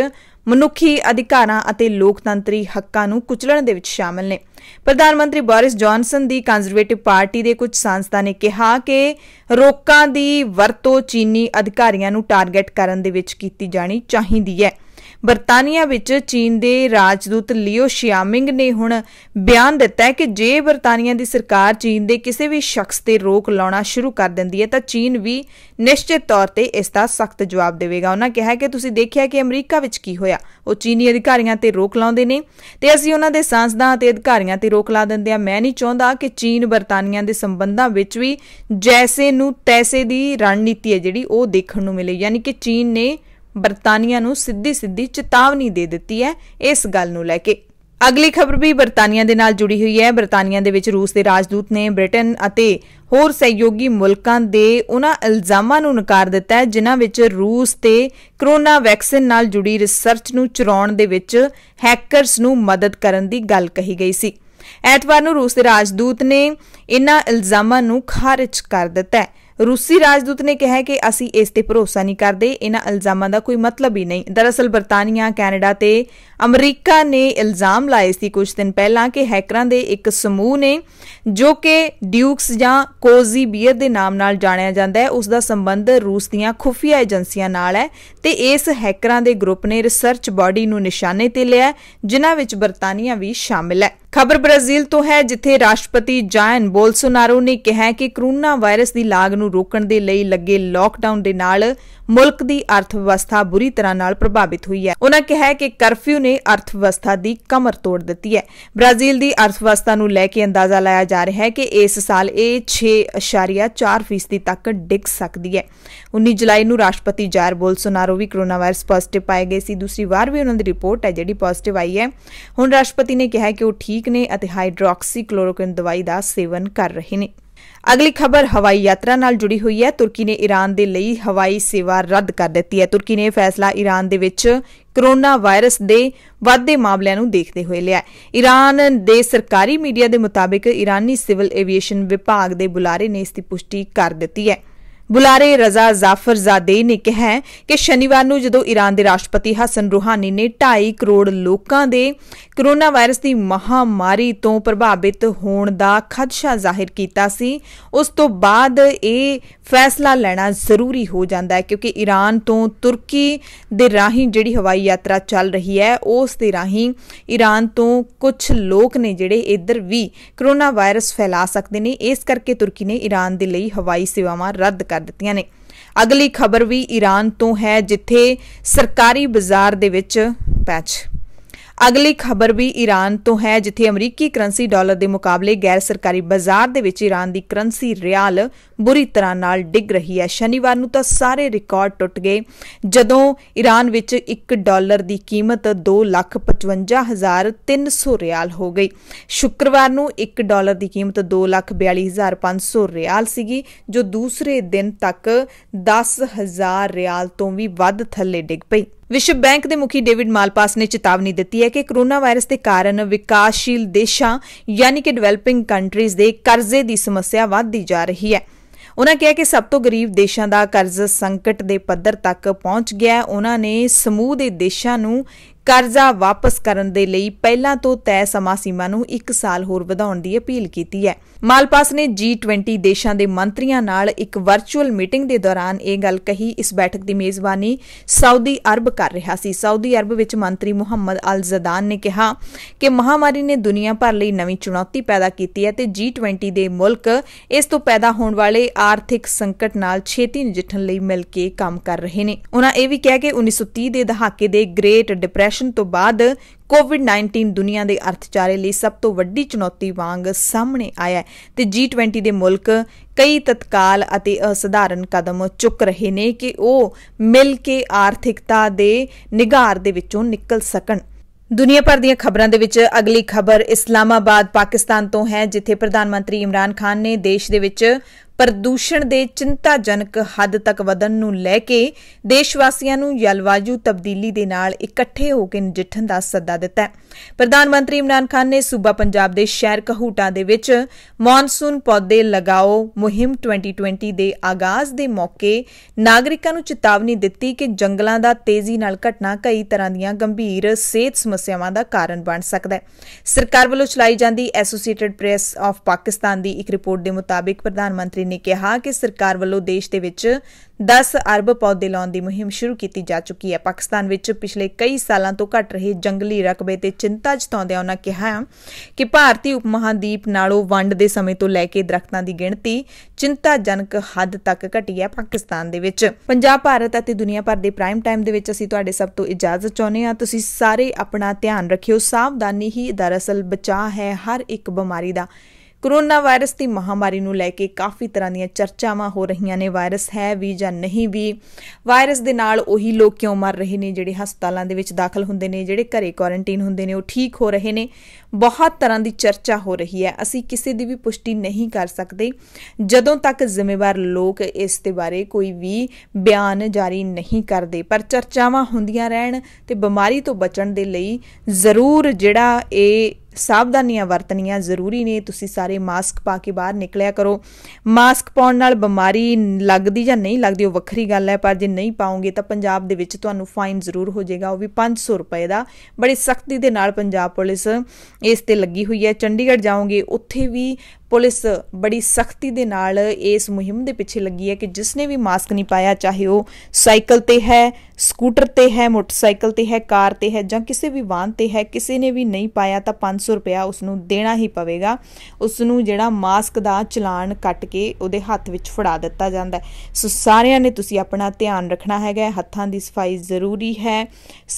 ਮਨੁੱਖੀ ਅਧਿਕਾਰਾਂ ਅਤੇ ਲੋਕਤੰਤਰੀ ਹੱਕਾਂ ਨੂੰ ਕੁਚਲਣ ਦੇ ਵਿੱਚ ਸ਼ਾਮਲ ਨੇ ਪ੍ਰਧਾਨ ਮੰਤਰੀ ਬੋਰਿਸ ਜੌਨਸਨ ਦੀ ਕੰਜ਼ਰਵੇਟਿਵ ਪਾਰਟੀ ਦੇ ਕੁਝ ਸਾਂਸਦਾਂ ਨੇ ਕਿਹਾ ਕਿ ਰੋਕਾਂ ਦੀ ਵਰਤੋਂ ਚੀਨੀ ਅਧਿਕਾਰੀਆਂ ਨੂੰ ਟਾਰਗੇਟ ਕਰਨ ਦੇ ਵਿੱਚ ਕੀਤੀ ਜਾਣੀ ਚਾਹੀਦੀ ਹੈ ਬਰਤਾਨੀਆ ਵਿੱਚ ਚੀਨ ਦੇ ਰਾਜਦੂਤ ਲਿਓ ਸ਼ਿਆਮਿੰਗ ਨੇ ਹੁਣ ਬਿਆਨ ਦਿੱਤਾ ਹੈ ਕਿ ਜੇ ਬਰਤਾਨੀਆ ਦੀ ਸਰਕਾਰ ਚੀਨ ਦੇ ਕਿਸੇ ਵੀ ਸ਼ਖਸ ਤੇ ਰੋਕ ਲਾਉਣਾ ਸ਼ੁਰੂ ਕਰ ਦਿੰਦੀ ਹੈ ਤਾਂ ਚੀਨ ਵੀ ਨਿਸ਼ਚਿਤ ਤੌਰ ਤੇ ਇਸ ਦਾ ਸਖਤ ਜਵਾਬ ਦੇਵੇਗਾ ਉਹਨਾਂ ਕਿਹਾ ਕਿ ਤੁਸੀਂ ਦੇਖਿਆ ਕਿ ਅਮਰੀਕਾ ਵਿੱਚ ਕੀ ਹੋਇਆ ਉਹ ਚੀਨੀ ਅਧਿਕਾਰੀਆਂ ਤੇ ਰੋਕ ਲਾਉਂਦੇ ਨੇ ਤੇ ਅਸੀਂ ਉਹਨਾਂ ਦੇ ਸੰਸਦਾਂ ਅਤੇ ਅਧਿਕਾਰੀਆਂ ਤੇ ਰੋਕ ਲਾ ਦਿੰਦੇ ਆ ਮੈਂ ਨਹੀਂ ਚਾਹੁੰਦਾ ਕਿ ਚੀਨ ਬਰਤਾਨੀਆ ਦੇ ਸੰਬੰਧਾਂ ਵਿੱਚ ਵੀ ਜੈਸੇ ਨੂੰ ਤੈਸੇ ਦੀ ਰਣਨੀਤੀ ਹੈ ਜਿਹੜੀ ਉਹ ਦੇਖਣ ਨੂੰ ਮਿਲੇ ਯਾਨੀ ਕਿ ਚੀਨ ਨੇ ਬਰਤਾਨੀਆ ਨੂੰ ਸਿੱਧੀ-ਸਿੱਧੀ ਚੇਤਾਵਨੀ ਦੇ ਦਿੱਤੀ ਹੈ ਇਸ ਗੱਲ ਨੂੰ ਲੈ ਕੇ ਅਗਲੀ ਖਬਰ ਵੀ ਬਰਤਾਨੀਆ ਦੇ ਨਾਲ ਜੁੜੀ ਹੋਈ ਹੈ ਬਰਤਾਨੀਆ ਦੇ ਵਿੱਚ ਰੂਸ ਦੇ ਰਾਜਦੂਤ ਨੇ ਬ੍ਰਿਟਨ ਅਤੇ ਹੋਰ ਸਹਿਯੋਗੀ ਮੁਲਕਾਂ ਦੇ ਉਹਨਾਂ ਇਲਜ਼ਾਮਾਂ ਨੂੰ ਨਕਾਰ ਦਿੱਤਾ ਹੈ ਜਿਨ੍ਹਾਂ ਵਿੱਚ ਰੂਸ ਤੇ ਕਰੋਨਾ ਵੈਕਸੀਨ ਨਾਲ ਜੁੜੀ ਰਿਸਰਚ ਨੂੰ ਚੁਰਾਉਣ ਦੇ ਵਿੱਚ ਹੈਕਰਸ ਨੂੰ ਮਦਦ ਕਰਨ ਦੀ ਗੱਲ ਕਹੀ ਗਈ ਸੀ ਐਤਵਾਰ ਨੂੰ ਰੂਸ ਦੇ ਰਾਜਦੂਤ ਨੇ ਇਹਨਾਂ ਇਲਜ਼ਾਮਾਂ ਨੂੰ ਖਾਰਜ ਕਰ ਦਿੱਤਾ ਹੈ ਰੂਸੀ ਰਾਜਦੂਤ ਨੇ ਕਿਹਾ ਕਿ ਅਸੀਂ ਇਸ ਤੇ ਭਰੋਸਾ ਨਹੀਂ ਕਰਦੇ ਇਹਨਾਂ ਇਲਜ਼ਾਮਾਂ ਦਾ ਕੋਈ ਮਤਲਬ ਹੀ ਨਹੀਂ ਦਰਅਸਲ ਬਰਤਾਨੀਆ ਕੈਨੇਡਾ ਤੇ ਅਮਰੀਕਾ ਨੇ ਇਲਜ਼ਾਮ ਲਾਏ ਸੀ ਕੁਝ ਦਿਨ ਪਹਿਲਾਂ ਕਿ ਹੈਕਰਾਂ ਦੇ ਇੱਕ ਸਮੂਹ ਨੇ ਜੋ ਕਿ ਡਿਊਕਸ ਜਾਂ ਕੋਜ਼ੀ ਬੀਅਰ ਦੇ ਨਾਮ ਨਾਲ ਜਾਣਿਆ ਜਾਂਦਾ ਹੈ ਉਸ ਦਾ ਸੰਬੰਧ ਰੂਸ ਦੀਆਂ ਖੁਫੀਆ ਏਜੰਸੀਆਂ ਨਾਲ ਹੈ ਤੇ ਇਸ ਹੈਕਰਾਂ ਦੇ ਗਰੁੱਪ ਨੇ ਰਿਸਰਚ ਬਾਡੀ ਨੂੰ ਨਿਸ਼ਾਨੇ ਤੇ ਲਿਆ ਜਿਨ੍ਹਾਂ ਵਿੱਚ ਬਰਤਾਨੀਆ ਵੀ ਸ਼ਾਮਿਲ ਹੈ ਖਬਰ ਬ੍ਰਾਜ਼ੀਲ ਤੋਂ ਹੈ ਜਿੱਥੇ ਰਾਸ਼ਟਰਪਤੀ ਜਾਇਨ ਬੋਲਸੋਨਾਰੋ ਨੇ ਕਿਹਾ ਕਿ ਕਰੋਨਾ ਵਾਇਰਸ ਦੀ ਲਾਗ ਨੂੰ ਰੋਕਣ ਦੇ ਲਈ ਲੱਗੇ ਲਾਕਡਾਊਨ ਦੇ ਨਾਲ ਮੁਲਕ ਦੀ ਅਰਥ ਵਿਵਸਥਾ ਬੁਰੀ ਤਰ੍ਹਾਂ ਨਾਲ ਪ੍ਰਭਾਵਿਤ ਹੋਈ ਹੈ ਉਹਨਾਂ ਕਿਹਾ ਕਿ ਕਰਫਿਊ ਨੇ ਅਰਥ ਵਿਵਸਥਾ ਦੀ ਕਮਰ ਤੋੜ ਦਿੱਤੀ ਹੈ ਬ੍ਰਾਜ਼ੀਲ ਦੀ ਅਰਥ ਵਿਵਸਥਾ ਨੂੰ ਲੈ ਕੇ ਅੰਦਾਜ਼ਾ ਲਾਇਆ ਜਾ ਰਿਹਾ ਹੈ ਕਿ ਇਸ ਸਾਲ ਇਹ 6.4% ਤੱਕ ਡਿੱਗ ਸਕਦੀ ਹੈ 19 ਜੁਲਾਈ ਨੂੰ ਰਾਸ਼ਟਰਪਤੀ ਜਾਇਰ ਬੋਲਸੋਨਾਰੋ ਵੀ ਕਰੋਨਾ ਵਾਇਰਸ ਪੋਜ਼ਿਟਿਵ ਪਾਏ ਗਏ ਸੀ ਦੂਸਰੀ ਵਾਰ ਵੀ ਉਹਨਾਂ ਦੀ ਰਿਪੋਰਟ ਹੈ ਜਿਹੜੀ ਪੋਜ਼ਿਟਿਵ ਆਈ ਹੈ ਹੁਣ ਰਾਸ਼ਟਰਪਤੀ ਨੇ ਕਿਹਾ ਕਿ ਉਹ ਠੀਕ ਠੀਕ ਨੇ ਅਤੇ ਹਾਈਡਰੋਕਸੀ ਕਲੋਰੋਕਿਨ ਦਵਾਈ ਦਾ ਸੇਵਨ ਕਰ ਰਹੇ ਨੇ ਅਗਲੀ ਖਬਰ ਹਵਾਈ ਯਾਤਰਾ ਨਾਲ ਜੁੜੀ ਹੋਈ ਹੈ ਤੁਰਕੀ ਨੇ ਈਰਾਨ ਦੇ ਲਈ ਹਵਾਈ ਸੇਵਾ ਰੱਦ ਕਰ ਦਿੱਤੀ ਹੈ ਤੁਰਕੀ ਨੇ ਫੈਸਲਾ ਈਰਾਨ ਦੇ ਵਿੱਚ ਕਰੋਨਾ ਵਾਇਰਸ ਦੇ ਵਾਧੇ ਮਾਮਲਿਆਂ ਨੂੰ ਦੇਖਦੇ ਹੋਏ ਲਿਆ ਈਰਾਨ ਦੇ ਸਰਕਾਰੀ ਮੀਡੀਆ ਦੇ ਮੁਤਾਬਕ ਈਰਾਨੀ ਸਿਵਲ ਐਵੀਏਸ਼ਨ ਵਿਭਾਗ ਦੇ ਬੁਲਾਰੇ ਨੇ ਇਸ ਦੀ ਪੁਸ਼ਟੀ ਕਰ ਦਿੱਤੀ ਹੈ ਬੁਲਾਰੇ ਰਜ਼ਾ ਜ਼ਾਫਰਜ਼ਾਦੇ ਨੇ ਕਿਹਾ ਕਿ ਸ਼ਨੀਵਾਰ ਨੂੰ ਜਦੋਂ ਈਰਾਨ ਦੇ ਰਾਸ਼ਟਰਪਤੀ ਹਸਨ ਰੂਹਾਨੀ ਨੇ 2.5 ਕਰੋੜ ਲੋਕਾਂ ਦੇ ਕੋਰੋਨਾ ਵਾਇਰਸ ਦੀ ਮਹਾਮਾਰੀ ਤੋਂ ਪ੍ਰਭਾਵਿਤ ਹੋਣ ਦਾ ਖਦਸ਼ਾ ਜ਼ਾਹਿਰ ਕੀਤਾ ਸੀ ਉਸ ਤੋਂ ਬਾਅਦ ਇਹ ਫੈਸਲਾ ਲੈਣਾ ਜ਼ਰੂਰੀ ਹੋ ਜਾਂਦਾ ਹੈ ਕਿਉਂਕਿ ਈਰਾਨ ਤੋਂ ਤੁਰਕੀ ਦੇ ਰਾਹੀਂ ਜਿਹੜੀ ਹਵਾਈ ਯਾਤਰਾ ਚੱਲ ਰਹੀ ਹੈ ਉਸ ਦੇ ਰਾਹੀਂ ਈਰਾਨ ਤੋਂ ਕੁਝ ਲੋਕ ਨੇ ਜਿਹੜੇ ਇੱਧਰ ਵੀ ਕੋਰੋਨਾ ਵਾਇਰਸ ਫੈਲਾ ਸਕਦੇ ਨੇ ਇਸ ਕਰਕੇ ਤੁਰਕੀ ਨੇ ਈਰਾਨ ਦੇ ਲਈ ਹਵਾਈ ਸੇਵਾਵਾਂ ਰੱਦ ਕਰ ਕਰ ਦਿੱਤੀਆਂ ਨੇ ਅਗਲੀ ਖਬਰ ਵੀ ਈਰਾਨ ਤੋਂ ਹੈ ਜਿੱਥੇ ਸਰਕਾਰੀ ਬਾਜ਼ਾਰ ਦੇ ਵਿੱਚ ਪੈਚ ਅਗਲੀ ਖਬਰ ਵੀ ਈਰਾਨ ਤੋਂ ਹੈ ਜਿੱਥੇ ਅਮਰੀਕੀ ਕਰੰਸੀ ਡਾਲਰ ਦੇ ਮੁਕਾਬਲੇ ਗੈਰ ਸਰਕਾਰੀ ਬਾਜ਼ਾਰ ਦੇ ਵਿੱਚ ਈਰਾਨ ਦੀ ਕਰੰਸੀ ਰਿਆਲ ਬੁਰੀ ਤਰ੍ਹਾਂ ਨਾਲ ਡਿੱਗ ਰਹੀ ਹੈ ਸ਼ਨੀਵਾਰ ਨੂੰ ਤਾਂ ਸਾਰੇ ਰਿਕਾਰਡ ਟੁੱਟ ਗਏ ਜਦੋਂ ਈਰਾਨ ਵਿੱਚ 1 ਡਾਲਰ ਦੀ ਕੀਮਤ 255300 ਰਿਆਲ ਹੋ ਗਈ ਸ਼ੁੱਕਰਵਾਰ ਨੂੰ 1 ਡਾਲਰ ਦੀ ਕੀਮਤ 242500 ਰਿਆਲ ਸੀਗੀ ਜੋ ਦੂਸਰੇ ਦਿਨ ਤੱਕ 10000 ਰਿਆਲ ਤੋਂ ਵੀ ਵੱਧ ਥੱਲੇ ਡਿੱਗ ਪਈ ਵਿਸ਼ਵ ਬੈਂਕ ਦੇ ਮੁਖੀ ਡੇਵਿਡ ਮਾਲਪਾਸ ਨੇ ਚੇਤਾਵਨੀ ਦਿੱਤੀ ਹੈ ਕਿ ਕੋਰੋਨਾ ਵਾਇਰਸ ਦੇ ਕਾਰਨ ਵਿਕਾਸਸ਼ੀਲ ਦੇਸ਼ਾਂ ਯਾਨੀ ਕਿ ਡਿਵੈਲਪਿੰਗ ਕੰਟਰੀਜ਼ ਦੇ ਕਰਜ਼ੇ ਦੀ ਸਮੱਸਿਆ ਵੱਧਦੀ ਜਾ ਰਹੀ ਹੈ ਉਹਨਾਂ ਕਿਹਾ ਕਿ ਸਭ ਤੋਂ ਗਰੀਬ ਦੇਸ਼ਾਂ ਦਾ ਕਰਜ਼ ਸੰਕਟ ਦੇ ਪੱਧਰ ਤੱਕ ਪਹੁੰਚ ਗਿਆ ਹੈ ਉਹਨਾਂ ਨੇ ਸਮੂਹ ਦੇ ਦੇਸ਼ਾਂ ਨੂੰ ਕਰਜ਼ਾ ਵਾਪਸ ਕਰਨ ਦੇ ਲਈ ਪਹਿਲਾਂ ਤੋਂ ਤੈਅ ਸਮਾਂ ਸੀਮਾ ਨੂੰ 1 ਸਾਲ ਹੋਰ ਵਧਾਉਣ ਦੀ ਅਪੀਲ ਕੀਤੀ ਹੈ ਮਾਲਪਾਸ ਨੇ G20 ਦੇਸ਼ਾਂ ਦੇ ਮੰਤਰੀਆਂ ਨਾਲ ਇੱਕ ਵਰਚੁਅਲ ਮੀਟਿੰਗ ਦੇ ਦੌਰਾਨ ਇਹ ਗੱਲ ਕਹੀ ਇਸ ਬੈਠਕ ਦੀ ਮੇਜ਼ਬਾਨੀ ਸਾਊਦੀ ਅਰਬ ਕਰ ਰਿਹਾ ਸੀ ਸਾਊਦੀ ਅਰਬ ਵਿੱਚ ਮੰਤਰੀ ਮੁਹੰਮਦ ਅਲ ਜ਼ਦਾਨ ਨੇ ਕਿਹਾ ਕਿ ਮਹਾਮਾਰੀ ਨੇ ਦੁਨੀਆ ਭਰ ਲਈ ਨਵੀਂ ਚੁਣੌਤੀ ਪੈਦਾ ਕੀਤੀ ਹੈ ਤੇ G20 ਦੇ ਮੁਲਕ ਇਸ ਤੋਂ ਪੈਦਾ ਹੋਣ ਵਾਲੇ ਆਰਥਿਕ ਸੰਕਟ ਨਾਲ ਛੇਤੀ ਨਜਿੱਠਣ ਲਈ ਮਿਲ ਕੇ ਕੰਮ ਕਰ ਰਹੇ ਨੇ ਉਹਨਾਂ ਇਹ ਵੀ ਕਿਹਾ ਕਿ 1930 ਦੇ ਦਹਾਕੇ ਦੇ ਗ੍ਰੇਟ ਡਿਪਰੈਸ਼ਨ ਡਿਪਰੈਸ਼ਨ ਤੋਂ ਬਾਅਦ ਕੋਵਿਡ-19 ਦੁਨੀਆ ਦੇ ਅਰਥਚਾਰੇ ਲਈ ਸਭ ਤੋਂ ਵੱਡੀ ਚੁਣੌਤੀ ਵਾਂਗ ਸਾਹਮਣੇ ਆਇਆ ਹੈ ਤੇ G20 ਦੇ ਮੁਲਕ ਕਈ ਤਤਕਾਲ ਅਤੇ ਅਸਧਾਰਨ ਕਦਮ ਚੁੱਕ ਰਹੇ ਨੇ ਕਿ ਉਹ ਮਿਲ ਕੇ ਆਰਥਿਕਤਾ ਦੇ ਨਿਗਾਰ ਦੇ ਵਿੱਚੋਂ ਨਿਕਲ ਸਕਣ ਦੁਨੀਆ ਭਰ ਦੀਆਂ ਖਬਰਾਂ ਦੇ ਵਿੱਚ ਅਗਲੀ ਖਬਰ ਇਸਲਾਮਾਬਾਦ ਪਾਕਿਸਤਾਨ ਤੋਂ ਹੈ ਜਿੱਥੇ ਪ੍ਰਧਾਨ ਮੰਤਰੀ ਇਮਰਾਨ ਖਾਨ ਨੇ ਦੇਸ਼ ਦੇ ਵਿੱਚ ਪ੍ਰਦੂਸ਼ਣ ਦੇ ਚਿੰਤਾਜਨਕ ਹੱਦ ਤੱਕ ਵਧਣ ਨੂੰ ਲੈ ਕੇ ਦੇਸ਼ ਵਾਸੀਆਂ ਨੂੰ ਜਲਵਾਯੂ ਤਬਦੀਲੀ ਦੇ ਨਾਲ ਇਕੱਠੇ ਹੋ ਕੇ ਨਜਿੱਠਣ ਦਾ ਸੱਦਾ ਦਿੱਤਾ ਹੈ ਪ੍ਰਧਾਨ ਮੰਤਰੀ ਇਮਰਾਨ ਖਾਨ ਨੇ ਸੂਬਾ ਪੰਜਾਬ ਦੇ ਸ਼ਹਿਰ ਕਹੂਟਾ ਦੇ ਵਿੱਚ ਮੌਨਸੂਨ ਪੌਦੇ ਲਗਾਓ ਮੁਹਿੰਮ 2020 ਦੇ ਆਗਾਜ਼ ਦੇ ਮੌਕੇ ਨਾਗਰਿਕਾਂ ਨੂੰ ਚੇਤਾਵਨੀ ਦਿੱਤੀ ਕਿ ਜੰਗਲਾਂ ਦਾ ਤੇਜ਼ੀ ਨਾਲ ਘਟਣਾ ਕਈ ਤਰ੍ਹਾਂ ਦੀਆਂ ਗੰਭੀਰ ਸਿਹਤ ਸਮੱਸਿਆਵਾਂ ਦਾ ਕਾਰਨ ਬਣ ਸਕਦਾ ਹੈ ਸਰਕਾਰ ਵੱਲੋਂ ਚਲਾਈ ਜਾਂਦੀ ਐਸੋਸੀਏਟਿਡ ਪ੍ਰੈਸ ਆਫ ਪਾਕਿਸਤਾਨ ਦੀ ਇੱਕ ਰਿਪੋਰਟ ਦੇ ਮੁਤਾਬਿਕ ਪ੍ਰਧਾਨ ਮੰਤਰੀ ਨੇ ਕਿਹਾ ਕਿ ਸਰਕਾਰ ਵੱਲੋਂ ਦੇਸ਼ ਦੇ ਵਿੱਚ 10 ਅਰਬ ਪੌਦੇ ਲਾਉਣ ਦੀ ਮੁਹਿੰਮ ਸ਼ੁਰੂ ਕੀਤੀ ਜਾ ਚੁੱਕੀ ਹੈ ਪਾਕਿਸਤਾਨ ਵਿੱਚ ਪਿਛਲੇ ਕਈ ਸਾਲਾਂ ਤੋਂ ਘਟ ਰਹੇ ਜੰਗਲੀ ਰਕਬੇ ਤੇ ਚਿੰਤਾ ਜਤਾਉਂਦਿਆਂ ਉਹਨਾਂ ਕਿਹਾ ਕਿ ਭਾਰਤੀ ਉਪ ਮਹਾਦੀਪ ਨਾਲੋਂ ਵੰਡ ਦੇ ਸਮੇਂ ਤੋਂ ਲੈ ਕੇ ਦਰਖਤਾਂ ਦੀ ਗਿਣਤੀ ਚਿੰਤਾਜਨਕ ਹੱਦ ਤੱਕ ਘਟੀ ਹੈ ਪਾਕਿਸਤਾਨ ਦੇ ਵਿੱਚ ਪੰਜਾਬ ਭਾਰਤ ਅਤੇ ਦੁਨੀਆ ਭਰ ਦੇ ਪ੍ਰਾਈਮ ਟਾਈਮ ਦੇ ਵਿੱਚ ਅਸੀਂ ਤੁਹਾਡੇ ਸਭ ਤੋਂ ਇਜਾਜ਼ਤ ਚਾਹੁੰਦੇ ਹਾਂ ਤੁਸੀਂ ਸਾਰੇ ਆਪਣਾ ਧਿਆਨ ਰੱਖਿਓ ਸਾਵਧਾਨੀ ਹੀ ਦਰਅਸਲ ਬਚਾਅ ਹੈ ਹਰ ਇੱਕ ਬਿਮਾਰੀ ਦਾ ਕਰੋਨਾ ਵਾਇਰਸ ਦੀ ਮਹਾਮਾਰੀ ਨੂੰ ਲੈ ਕੇ ਕਾਫੀ ਤਰ੍ਹਾਂ ਦੀਆਂ ਚਰਚਾਵਾਂ ਹੋ ਰਹੀਆਂ ਨੇ ਵਾਇਰਸ ਹੈ ਵੀ ਜਾਂ ਨਹੀਂ ਵੀ ਵਾਇਰਸ ਦੇ ਨਾਲ ਉਹੀ ਲੋਕ ਕਿਉਂ ਮਰ ਰਹੇ ਨੇ ਜਿਹੜੇ ਹਸਪਤਾਲਾਂ ਦੇ ਵਿੱਚ ਦਾਖਲ ਹੁੰਦੇ ਨੇ ਜਿਹੜੇ ਘਰੇ ਕੁਆਰੰਟਾਈਨ ਹੁੰਦੇ ਨੇ ਉਹ ਠੀਕ ਹੋ ਰਹੇ ਨੇ ਬਹੁਤ ਤਰ੍ਹਾਂ ਦੀ ਚਰਚਾ ਹੋ ਰਹੀ ਹੈ ਅਸੀਂ ਕਿਸੇ ਦੀ ਵੀ ਪੁਸ਼ਟੀ ਨਹੀਂ ਕਰ ਸਕਦੇ ਜਦੋਂ ਤੱਕ ਜ਼ਿੰਮੇਵਾਰ ਲੋਕ ਇਸ ਦੇ ਬਾਰੇ ਕੋਈ ਵੀ ਬਿਆਨ ਜਾਰੀ ਨਹੀਂ ਕਰਦੇ ਪਰ ਚਰਚਾਵਾਂ ਹੁੰਦੀਆਂ ਰਹਿਣ ਤੇ ਬਿਮਾਰੀ ਤੋਂ ਬਚਣ ਦੇ ਲਈ ਜ਼ਰੂਰ ਜਿਹੜਾ ਇਹ ਸਾਵਧਾਨੀਆਂ ਵਰਤਣੀਆਂ ਜ਼ਰੂਰੀ ਨੇ ਤੁਸੀਂ ਸਾਰੇ ਮਾਸਕ ਪਾ ਕੇ ਬਾਹਰ ਨਿਕਲਿਆ ਕਰੋ ਮਾਸਕ ਪਾਉਣ ਨਾਲ ਬਿਮਾਰੀ ਲੱਗਦੀ ਜਾਂ ਨਹੀਂ ਲੱਗਦੀ ਉਹ ਵੱਖਰੀ ਗੱਲ ਹੈ ਪਰ ਜੇ ਨਹੀਂ ਪਾਉਂਗੇ ਤਾਂ ਪੰਜਾਬ ਦੇ ਵਿੱਚ ਤੁਹਾਨੂੰ ਫਾਈਨ ਜ਼ਰੂਰ ਹੋ ਜਾਏਗਾ ਉਹ ਵੀ 500 ਰੁਪਏ ਦਾ ਬੜੀ ਸਖਤੀ ਦੇ ਨਾਲ ਪੰਜਾਬ ਪੁਲਿਸ ਇਸ ਤੇ ਲੱਗੀ ਹੋਈ ਹੈ ਚੰਡੀਗੜ੍ਹ ਜਾਓਗੇ ਉੱਥੇ ਵੀ ਪੁਲਿਸ ਬੜੀ ਸਖਤੀ ਦੇ ਨਾਲ ਇਸ ਮੁਹਿੰਮ ਦੇ ਪਿੱਛੇ ਲੱਗੀ ਹੈ ਕਿ ਜਿਸ ਨੇ ਵੀ ਮਾਸਕ ਨਹੀਂ ਪਾਇਆ ਚਾਹੇ ਉਹ ਸਾਈਕਲ ਤੇ ਹੈ ਸਕੂਟਰ ਤੇ ਹੈ ਮੋਟਰਸਾਈਕਲ ਤੇ ਹੈ ਕਾਰ ਤੇ ਹੈ ਜਾਂ ਕਿਸੇ ਵੀ ਵਾਹਨ ਤੇ ਹੈ ਕਿਸੇ ਨੇ ਵੀ ਨਹੀਂ ਪਾਇਆ ਤਾਂ 500 ਰੁਪਿਆ ਉਸ ਨੂੰ ਦੇਣਾ ਹੀ ਪਵੇਗਾ ਉਸ ਨੂੰ ਜਿਹੜਾ ਮਾਸਕ ਦਾ ਚਲਾਨ ਕੱਟ ਕੇ ਉਹਦੇ ਹੱਥ ਵਿੱਚ ਫੜਾ ਦਿੱਤਾ ਜਾਂਦਾ ਸੋ ਸਾਰਿਆਂ ਨੇ ਤੁਸੀਂ ਆਪਣਾ ਧਿਆਨ ਰੱਖਣਾ ਹੈਗਾ ਹੱਥਾਂ ਦੀ ਸਫਾਈ ਜ਼ਰੂਰੀ ਹੈ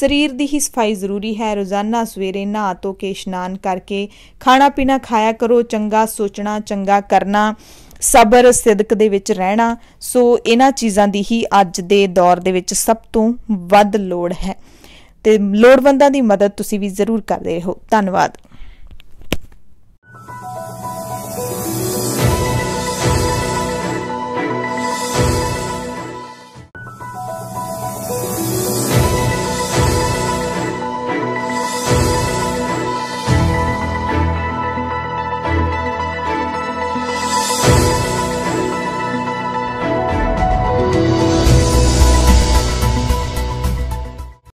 ਸਰੀਰ ਦੀ ਹੀ ਸਫਾਈ ਜ਼ਰੂਰੀ ਹੈ ਰੋਜ਼ਾਨਾ ਸਵੇਰੇ ਨਹਾ ਧੋ ਕੇ ਇਸ਼ਨਾਨ ਕਰਕੇ ਖਾਣਾ ਪੀਣਾ ਖਾਇਆ ਕਰੋ ਚੰਗਾ ਸੋਚ ਬਚਣਾ ਚੰਗਾ ਕਰਨਾ ਸਬਰ ਸਿਦਕ ਦੇ ਵਿੱਚ ਰਹਿਣਾ ਸੋ ਇਹਨਾਂ ਚੀਜ਼ਾਂ ਦੀ ਹੀ ਅੱਜ ਦੇ ਦੌਰ ਦੇ ਵਿੱਚ ਸਭ ਤੋਂ ਵੱਧ ਲੋੜ ਹੈ ਤੇ ਲੋੜਵੰਦਾਂ ਦੀ ਮਦਦ ਤੁਸੀਂ ਵੀ ਜ਼ਰੂਰ ਕਰਦੇ ਰਹੋ ਧੰਨਵਾਦ